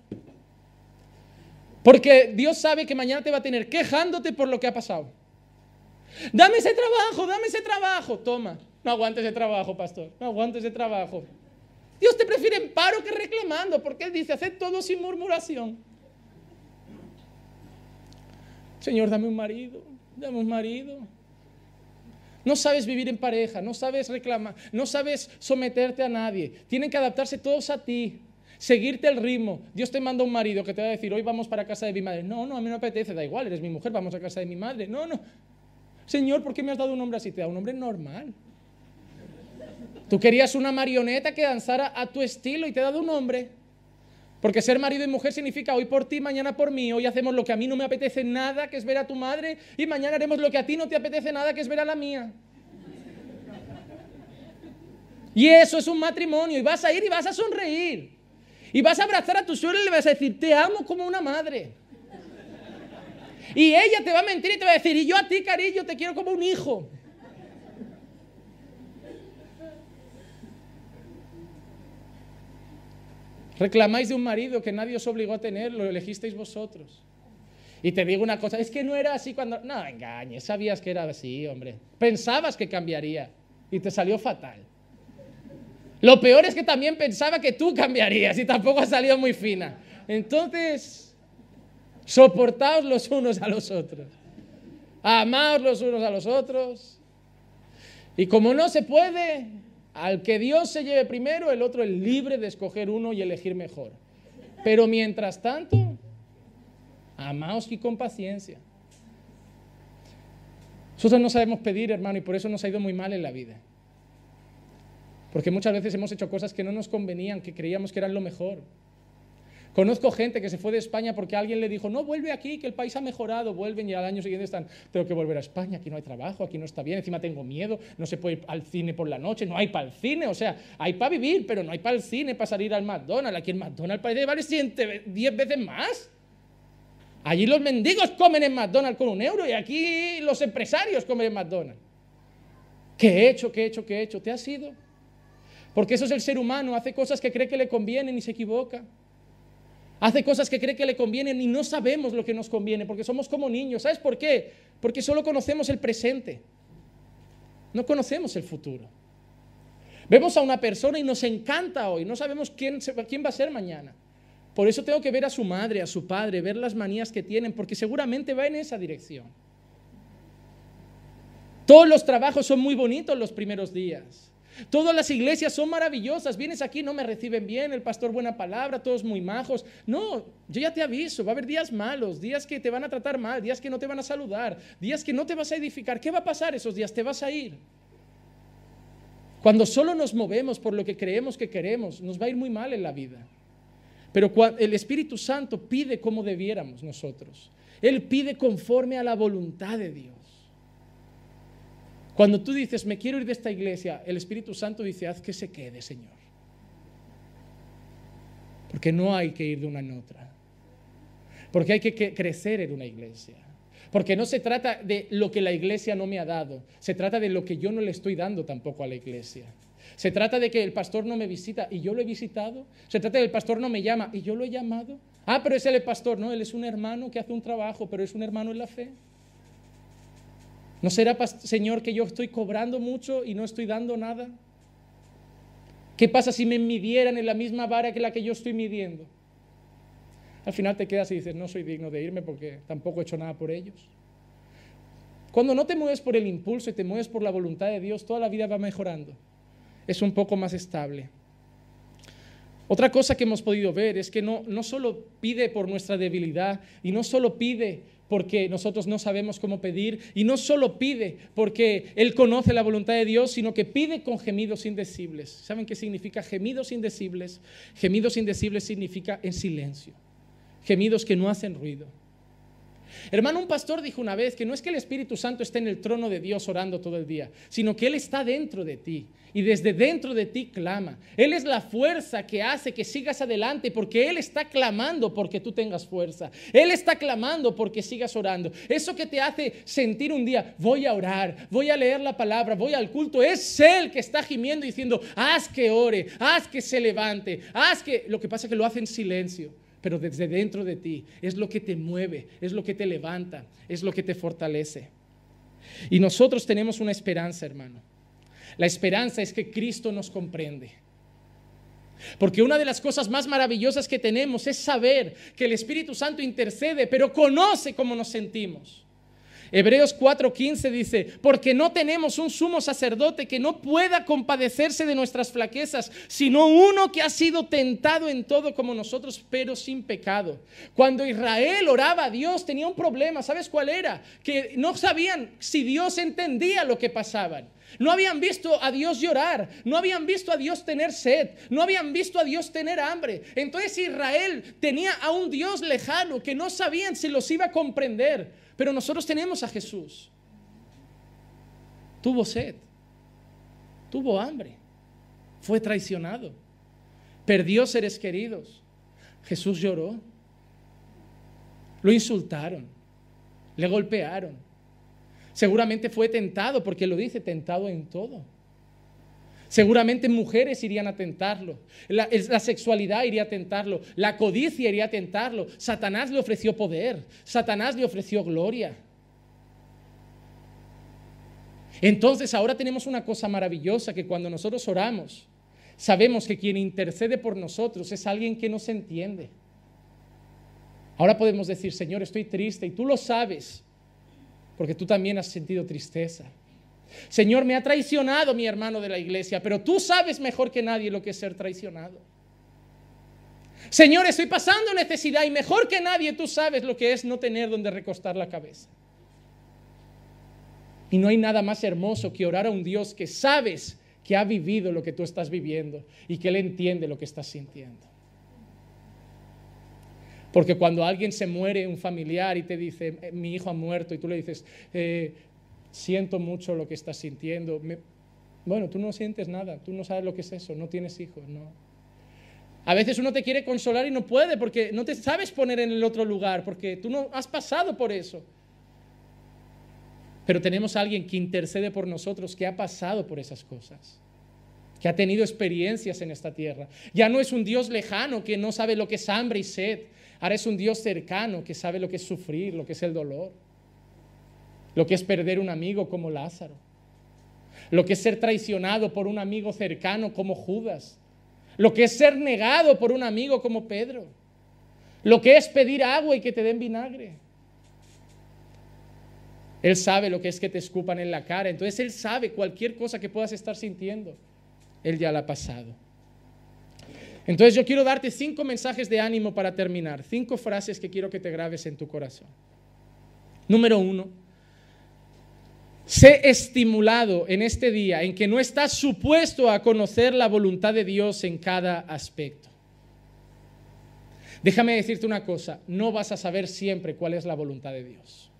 Porque Dios sabe que mañana te va a tener quejándote por lo que ha pasado. Dame ese trabajo, dame ese trabajo. Toma, no aguantes ese trabajo, pastor. No aguantes ese trabajo. Dios te prefiere en paro que reclamando, porque Él dice, haced todo sin murmuración. Señor, dame un marido, dame un marido. No sabes vivir en pareja, no sabes reclamar, no sabes someterte a nadie. Tienen que adaptarse todos a ti, seguirte el ritmo. Dios te manda un marido que te va a decir, hoy vamos para casa de mi madre. No, no, a mí no me apetece, da igual, eres mi mujer, vamos a casa de mi madre. No, no. Señor, ¿por qué me has dado un hombre así? Te da un hombre normal. Tú querías una marioneta que danzara a tu estilo y te he dado un nombre. Porque ser marido y mujer significa hoy por ti, mañana por mí. Hoy hacemos lo que a mí no me apetece nada, que es ver a tu madre, y mañana haremos lo que a ti no te apetece nada, que es ver a la mía. Y eso es un matrimonio. Y vas a ir y vas a sonreír. Y vas a abrazar a tu suegra y le vas a decir, te amo como una madre. Y ella te va a mentir y te va a decir, y yo a ti, cariño, te quiero como un hijo. Reclamáis de un marido que nadie os obligó a tener, lo elegisteis vosotros. Y te digo una cosa, es que no era así cuando... No, engañes, sabías que era así, hombre. Pensabas que cambiaría y te salió fatal. Lo peor es que también pensaba que tú cambiarías y tampoco ha salido muy fina. Entonces, soportaos los unos a los otros. Amaos los unos a los otros. Y como no se puede, al que Dios se lleve primero, el otro es libre de escoger uno y elegir mejor. Pero mientras tanto, amaos y con paciencia. Nosotros no sabemos pedir, hermano, y por eso nos ha ido muy mal en la vida. Porque muchas veces hemos hecho cosas que no nos convenían, que creíamos que eran lo mejor. Conozco gente que se fue de España porque alguien le dijo, no, vuelve aquí, que el país ha mejorado, vuelven y al año siguiente están, tengo que volver a España, aquí no hay trabajo, aquí no está bien, encima tengo miedo, no se puede ir al cine por la noche, no hay para el cine, o sea, hay para vivir, pero no hay para el cine, para salir al McDonald's, aquí el McDonald's parece vale 10 veces más. Allí los mendigos comen en McDonald's con un euro y aquí los empresarios comen en McDonald's. ¿Qué he hecho? ¿Qué he hecho? ¿Qué he hecho? ¿Te has sido? Porque eso es el ser humano, hace cosas que cree que le convienen y se equivoca. Hace cosas que cree que le convienen y no sabemos lo que nos conviene, porque somos como niños. ¿Sabes por qué? Porque solo conocemos el presente. No conocemos el futuro. Vemos a una persona y nos encanta hoy, no sabemos quién, quién va a ser mañana. Por eso tengo que ver a su madre, a su padre, ver las manías que tienen, porque seguramente va en esa dirección. Todos los trabajos son muy bonitos los primeros días. Todas las iglesias son maravillosas. Vienes aquí, no me reciben bien, el pastor buena palabra, todos muy majos. No, yo ya te aviso, va a haber días malos, días que te van a tratar mal, días que no te van a saludar, días que no te vas a edificar. ¿Qué va a pasar esos días? Te vas a ir. Cuando solo nos movemos por lo que creemos que queremos, nos va a ir muy mal en la vida. Pero el Espíritu Santo pide como debiéramos nosotros. Él pide conforme a la voluntad de Dios. Cuando tú dices, me quiero ir de esta iglesia, el Espíritu Santo dice, haz que se quede, Señor. Porque no hay que ir de una en otra. Porque hay que crecer en una iglesia. Porque no se trata de lo que la iglesia no me ha dado, se trata de lo que yo no le estoy dando tampoco a la iglesia. Se trata de que el pastor no me visita y yo lo he visitado. Se trata de que el pastor no me llama y yo lo he llamado. Ah, pero es el pastor, no, él es un hermano que hace un trabajo, pero es un hermano en la fe. ¿No será, Señor, que yo estoy cobrando mucho y no estoy dando nada? ¿Qué pasa si me midieran en la misma vara que la que yo estoy midiendo? Al final te quedas y dices, no soy digno de irme porque tampoco he hecho nada por ellos. Cuando no te mueves por el impulso y te mueves por la voluntad de Dios, toda la vida va mejorando. Es un poco más estable. Otra cosa que hemos podido ver es que no, no solo pide por nuestra debilidad y no solo pide porque nosotros no sabemos cómo pedir y no solo pide porque Él conoce la voluntad de Dios, sino que pide con gemidos indecibles. ¿Saben qué significa gemidos indecibles? Gemidos indecibles significa en silencio, gemidos que no hacen ruido Hermano, un pastor dijo una vez que no es que el Espíritu Santo esté en el trono de Dios orando todo el día, sino que Él está dentro de ti y desde dentro de ti clama. Él es la fuerza que hace que sigas adelante porque Él está clamando porque tú tengas fuerza. Él está clamando porque sigas orando. Eso que te hace sentir un día, voy a orar, voy a leer la palabra, voy al culto, es Él que está gimiendo diciendo, haz que ore, haz que se levante, haz que... Lo que pasa es que lo hace en silencio pero desde dentro de ti. Es lo que te mueve, es lo que te levanta, es lo que te fortalece. Y nosotros tenemos una esperanza, hermano. La esperanza es que Cristo nos comprende. Porque una de las cosas más maravillosas que tenemos es saber que el Espíritu Santo intercede, pero conoce cómo nos sentimos. Hebreos 4:15 dice, porque no tenemos un sumo sacerdote que no pueda compadecerse de nuestras flaquezas, sino uno que ha sido tentado en todo como nosotros, pero sin pecado. Cuando Israel oraba a Dios tenía un problema, ¿sabes cuál era? Que no sabían si Dios entendía lo que pasaban. No habían visto a Dios llorar, no habían visto a Dios tener sed, no habían visto a Dios tener hambre. Entonces Israel tenía a un Dios lejano que no sabían si los iba a comprender. Pero nosotros tenemos a Jesús. Tuvo sed, tuvo hambre, fue traicionado, perdió seres queridos. Jesús lloró, lo insultaron, le golpearon. Seguramente fue tentado, porque lo dice, tentado en todo Seguramente mujeres irían a tentarlo, la, sexualidad iría a tentarlo, la codicia iría a tentarlo. Satanás le ofreció poder, Satanás le ofreció gloria. Entonces ahora tenemos una cosa maravillosa que cuando nosotros oramos, sabemos que quien intercede por nosotros es alguien que nos entiende. Ahora podemos decir, Señor, estoy triste y tú lo sabes, porque tú también has sentido tristeza. Señor, me ha traicionado mi hermano de la iglesia, pero tú sabes mejor que nadie lo que es ser traicionado. Señor, estoy pasando necesidad y mejor que nadie tú sabes lo que es no tener donde recostar la cabeza. Y no hay nada más hermoso que orar a un Dios que sabes que ha vivido lo que tú estás viviendo y que Él entiende lo que estás sintiendo. Porque cuando alguien se muere, un familiar, y te dice, eh, mi hijo ha muerto, y tú le dices, eh, siento mucho lo que estás sintiendo. bueno, tú no sientes nada, tú no sabes lo que es eso, no tienes hijos, no. A veces uno te quiere consolar y no puede porque no te sabes poner en el otro lugar, porque tú no has pasado por eso. Pero tenemos a alguien que intercede por nosotros, que ha pasado por esas cosas, que ha tenido experiencias en esta tierra. Ya no es un Dios lejano que no sabe lo que es hambre y sed, ahora es un Dios cercano que sabe lo que es sufrir, lo que es el dolor. Lo que es perder un amigo como Lázaro. Lo que es ser traicionado por un amigo cercano como Judas. Lo que es ser negado por un amigo como Pedro. Lo que es pedir agua y que te den vinagre. Él sabe lo que es que te escupan en la cara. Entonces Él sabe cualquier cosa que puedas estar sintiendo. Él ya la ha pasado. Entonces yo quiero darte cinco mensajes de ánimo para terminar. Cinco frases que quiero que te grabes en tu corazón. Número uno. Sé estimulado en este día en que no estás supuesto a conocer la voluntad de Dios en cada aspecto. Déjame decirte una cosa, no vas a saber siempre cuál es la voluntad de Dios.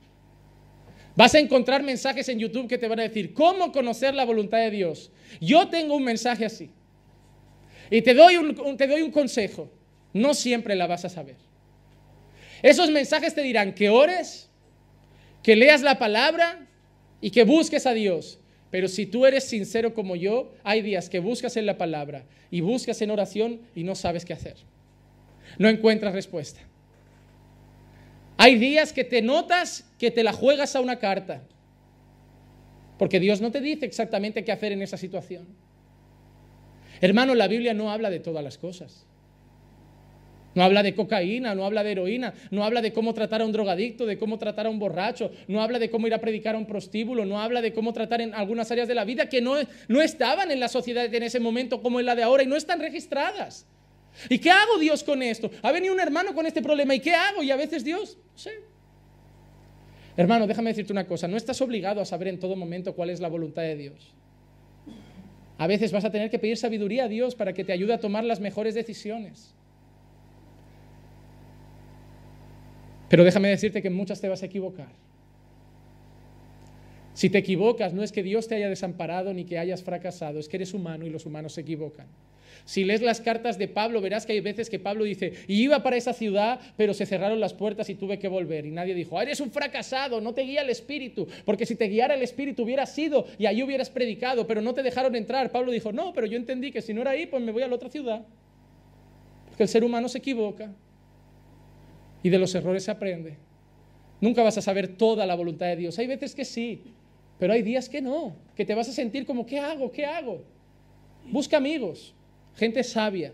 Vas a encontrar mensajes en YouTube que te van a decir, ¿cómo conocer la voluntad de Dios? Yo tengo un mensaje así. Y te doy un, te doy un consejo. No siempre la vas a saber. Esos mensajes te dirán que ores, que leas la palabra, y que busques a Dios. Pero si tú eres sincero como yo, hay días que buscas en la palabra y buscas en oración y no sabes qué hacer. No encuentras respuesta. Hay días que te notas que te la juegas a una carta, porque Dios no te dice exactamente qué hacer en esa situación. Hermano, la Biblia no habla de todas las cosas. No habla de cocaína, no habla de heroína, no habla de cómo tratar a un drogadicto, de cómo tratar a un borracho, no habla de cómo ir a predicar a un prostíbulo, no habla de cómo tratar en algunas áreas de la vida que no, no estaban en la sociedad en ese momento como en la de ahora y no están registradas. ¿Y qué hago Dios con esto? Ha venido un hermano con este problema y ¿qué hago? Y a veces Dios, no sé. Hermano, déjame decirte una cosa, no estás obligado a saber en todo momento cuál es la voluntad de Dios. A veces vas a tener que pedir sabiduría a Dios para que te ayude a tomar las mejores decisiones. Pero déjame decirte que en muchas te vas a equivocar. Si te equivocas, no es que Dios te haya desamparado ni que hayas fracasado, es que eres humano y los humanos se equivocan. Si lees las cartas de Pablo, verás que hay veces que Pablo dice, iba para esa ciudad, pero se cerraron las puertas y tuve que volver. Y nadie dijo, ah, eres un fracasado, no te guía el Espíritu, porque si te guiara el Espíritu hubieras sido y allí hubieras predicado, pero no te dejaron entrar. Pablo dijo, no, pero yo entendí que si no era ahí, pues me voy a la otra ciudad. Porque el ser humano se equivoca. Y de los errores se aprende. Nunca vas a saber toda la voluntad de Dios. Hay veces que sí, pero hay días que no, que te vas a sentir como, ¿qué hago? ¿Qué hago? Busca amigos, gente sabia,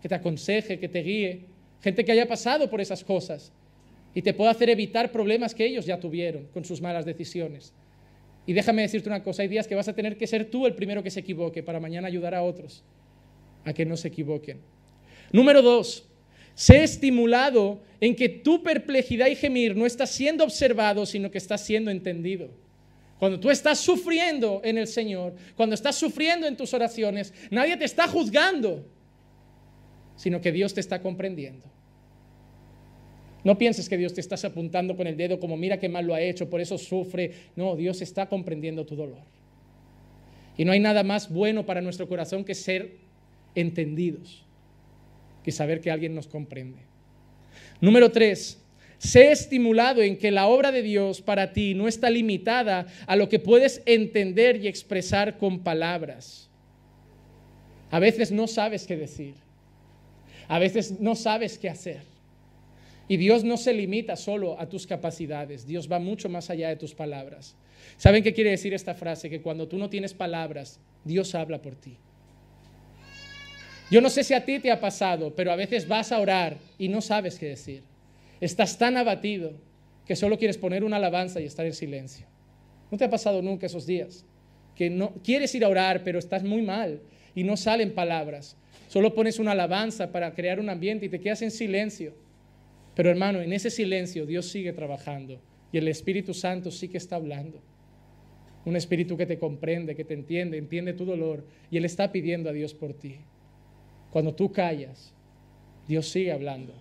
que te aconseje, que te guíe, gente que haya pasado por esas cosas y te pueda hacer evitar problemas que ellos ya tuvieron con sus malas decisiones. Y déjame decirte una cosa, hay días que vas a tener que ser tú el primero que se equivoque para mañana ayudar a otros a que no se equivoquen. Número dos, Sé estimulado en que tu perplejidad y gemir no está siendo observado, sino que está siendo entendido. Cuando tú estás sufriendo en el Señor, cuando estás sufriendo en tus oraciones, nadie te está juzgando, sino que Dios te está comprendiendo. No pienses que Dios te estás apuntando con el dedo como mira qué mal lo ha hecho, por eso sufre. No, Dios está comprendiendo tu dolor. Y no hay nada más bueno para nuestro corazón que ser entendidos que saber que alguien nos comprende. Número tres, Sé estimulado en que la obra de Dios para ti no está limitada a lo que puedes entender y expresar con palabras. A veces no sabes qué decir. A veces no sabes qué hacer. Y Dios no se limita solo a tus capacidades. Dios va mucho más allá de tus palabras. ¿Saben qué quiere decir esta frase? Que cuando tú no tienes palabras, Dios habla por ti. Yo no sé si a ti te ha pasado, pero a veces vas a orar y no sabes qué decir. Estás tan abatido que solo quieres poner una alabanza y estar en silencio. ¿No te ha pasado nunca esos días? Que no quieres ir a orar, pero estás muy mal y no salen palabras. Solo pones una alabanza para crear un ambiente y te quedas en silencio. Pero hermano, en ese silencio Dios sigue trabajando y el Espíritu Santo sí que está hablando. Un espíritu que te comprende, que te entiende, entiende tu dolor y Él está pidiendo a Dios por ti. Cuando tú callas, Dios sigue hablando.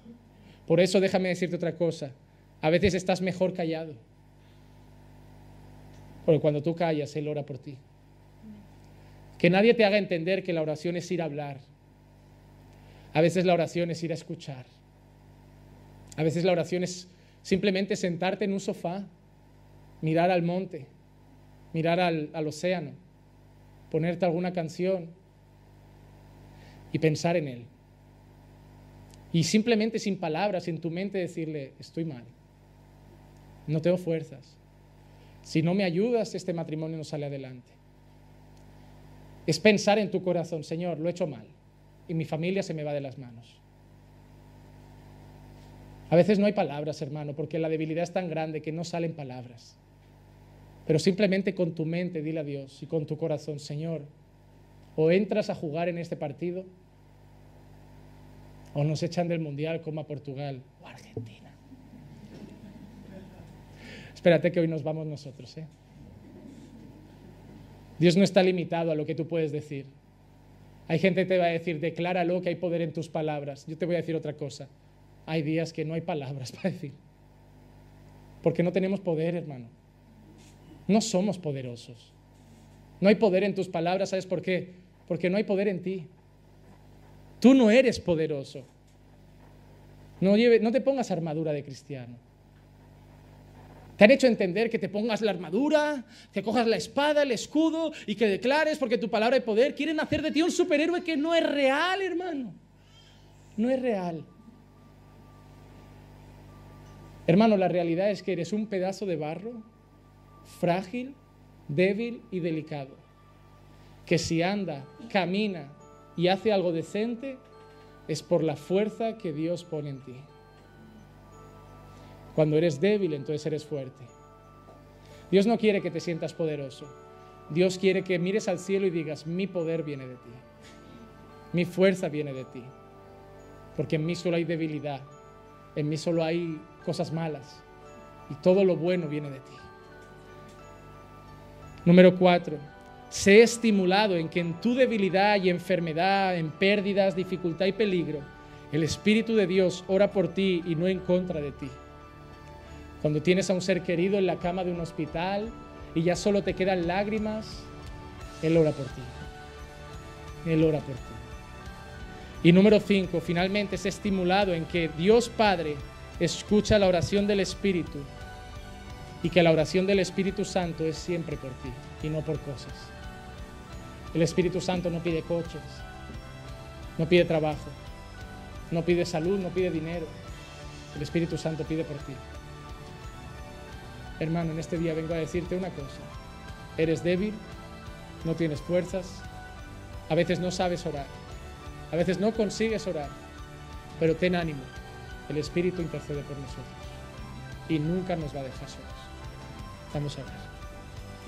Por eso déjame decirte otra cosa. A veces estás mejor callado. Porque cuando tú callas, Él ora por ti. Que nadie te haga entender que la oración es ir a hablar. A veces la oración es ir a escuchar. A veces la oración es simplemente sentarte en un sofá, mirar al monte, mirar al, al océano, ponerte alguna canción y pensar en Él. Y simplemente sin palabras, en tu mente decirle, estoy mal, no tengo fuerzas. Si no me ayudas, este matrimonio no sale adelante. Es pensar en tu corazón, Señor, lo he hecho mal y mi familia se me va de las manos. A veces no hay palabras, hermano, porque la debilidad es tan grande que no salen palabras. Pero simplemente con tu mente dile a Dios y con tu corazón, Señor, o entras a jugar en este partido o nos echan del Mundial como a Portugal o Argentina. Espérate que hoy nos vamos nosotros. ¿eh? Dios no está limitado a lo que tú puedes decir. Hay gente que te va a decir, decláralo que hay poder en tus palabras. Yo te voy a decir otra cosa. Hay días que no hay palabras para decir. Porque no tenemos poder, hermano. No somos poderosos. No hay poder en tus palabras, ¿sabes por qué? Porque no hay poder en ti. Tú no eres poderoso. No, no te pongas armadura de cristiano. Te han hecho entender que te pongas la armadura, que cojas la espada, el escudo y que declares porque tu palabra de poder. Quieren hacer de ti un superhéroe que no es real, hermano. No es real. Hermano, la realidad es que eres un pedazo de barro, frágil, débil y delicado, que si anda, camina, y hace algo decente, es por la fuerza que Dios pone en ti. Cuando eres débil, entonces eres fuerte. Dios no quiere que te sientas poderoso. Dios quiere que mires al cielo y digas, mi poder viene de ti. Mi fuerza viene de ti. Porque en mí solo hay debilidad. En mí solo hay cosas malas. Y todo lo bueno viene de ti. Número cuatro. Sé estimulado en que en tu debilidad y enfermedad, en pérdidas, dificultad y peligro, el Espíritu de Dios ora por ti y no en contra de ti. Cuando tienes a un ser querido en la cama de un hospital y ya solo te quedan lágrimas, Él ora por ti. Él ora por ti. Y número cinco, finalmente se estimulado en que Dios Padre escucha la oración del Espíritu y que la oración del Espíritu Santo es siempre por ti y no por cosas. El Espíritu Santo no pide coches, no pide trabajo, no pide salud, no pide dinero. El Espíritu Santo pide por ti. Hermano, en este día vengo a decirte una cosa. Eres débil, no tienes fuerzas, a veces no sabes orar, a veces no consigues orar, pero ten ánimo. El Espíritu intercede por nosotros y nunca nos va a dejar solos. Vamos a orar.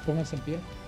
Pónganse en pie.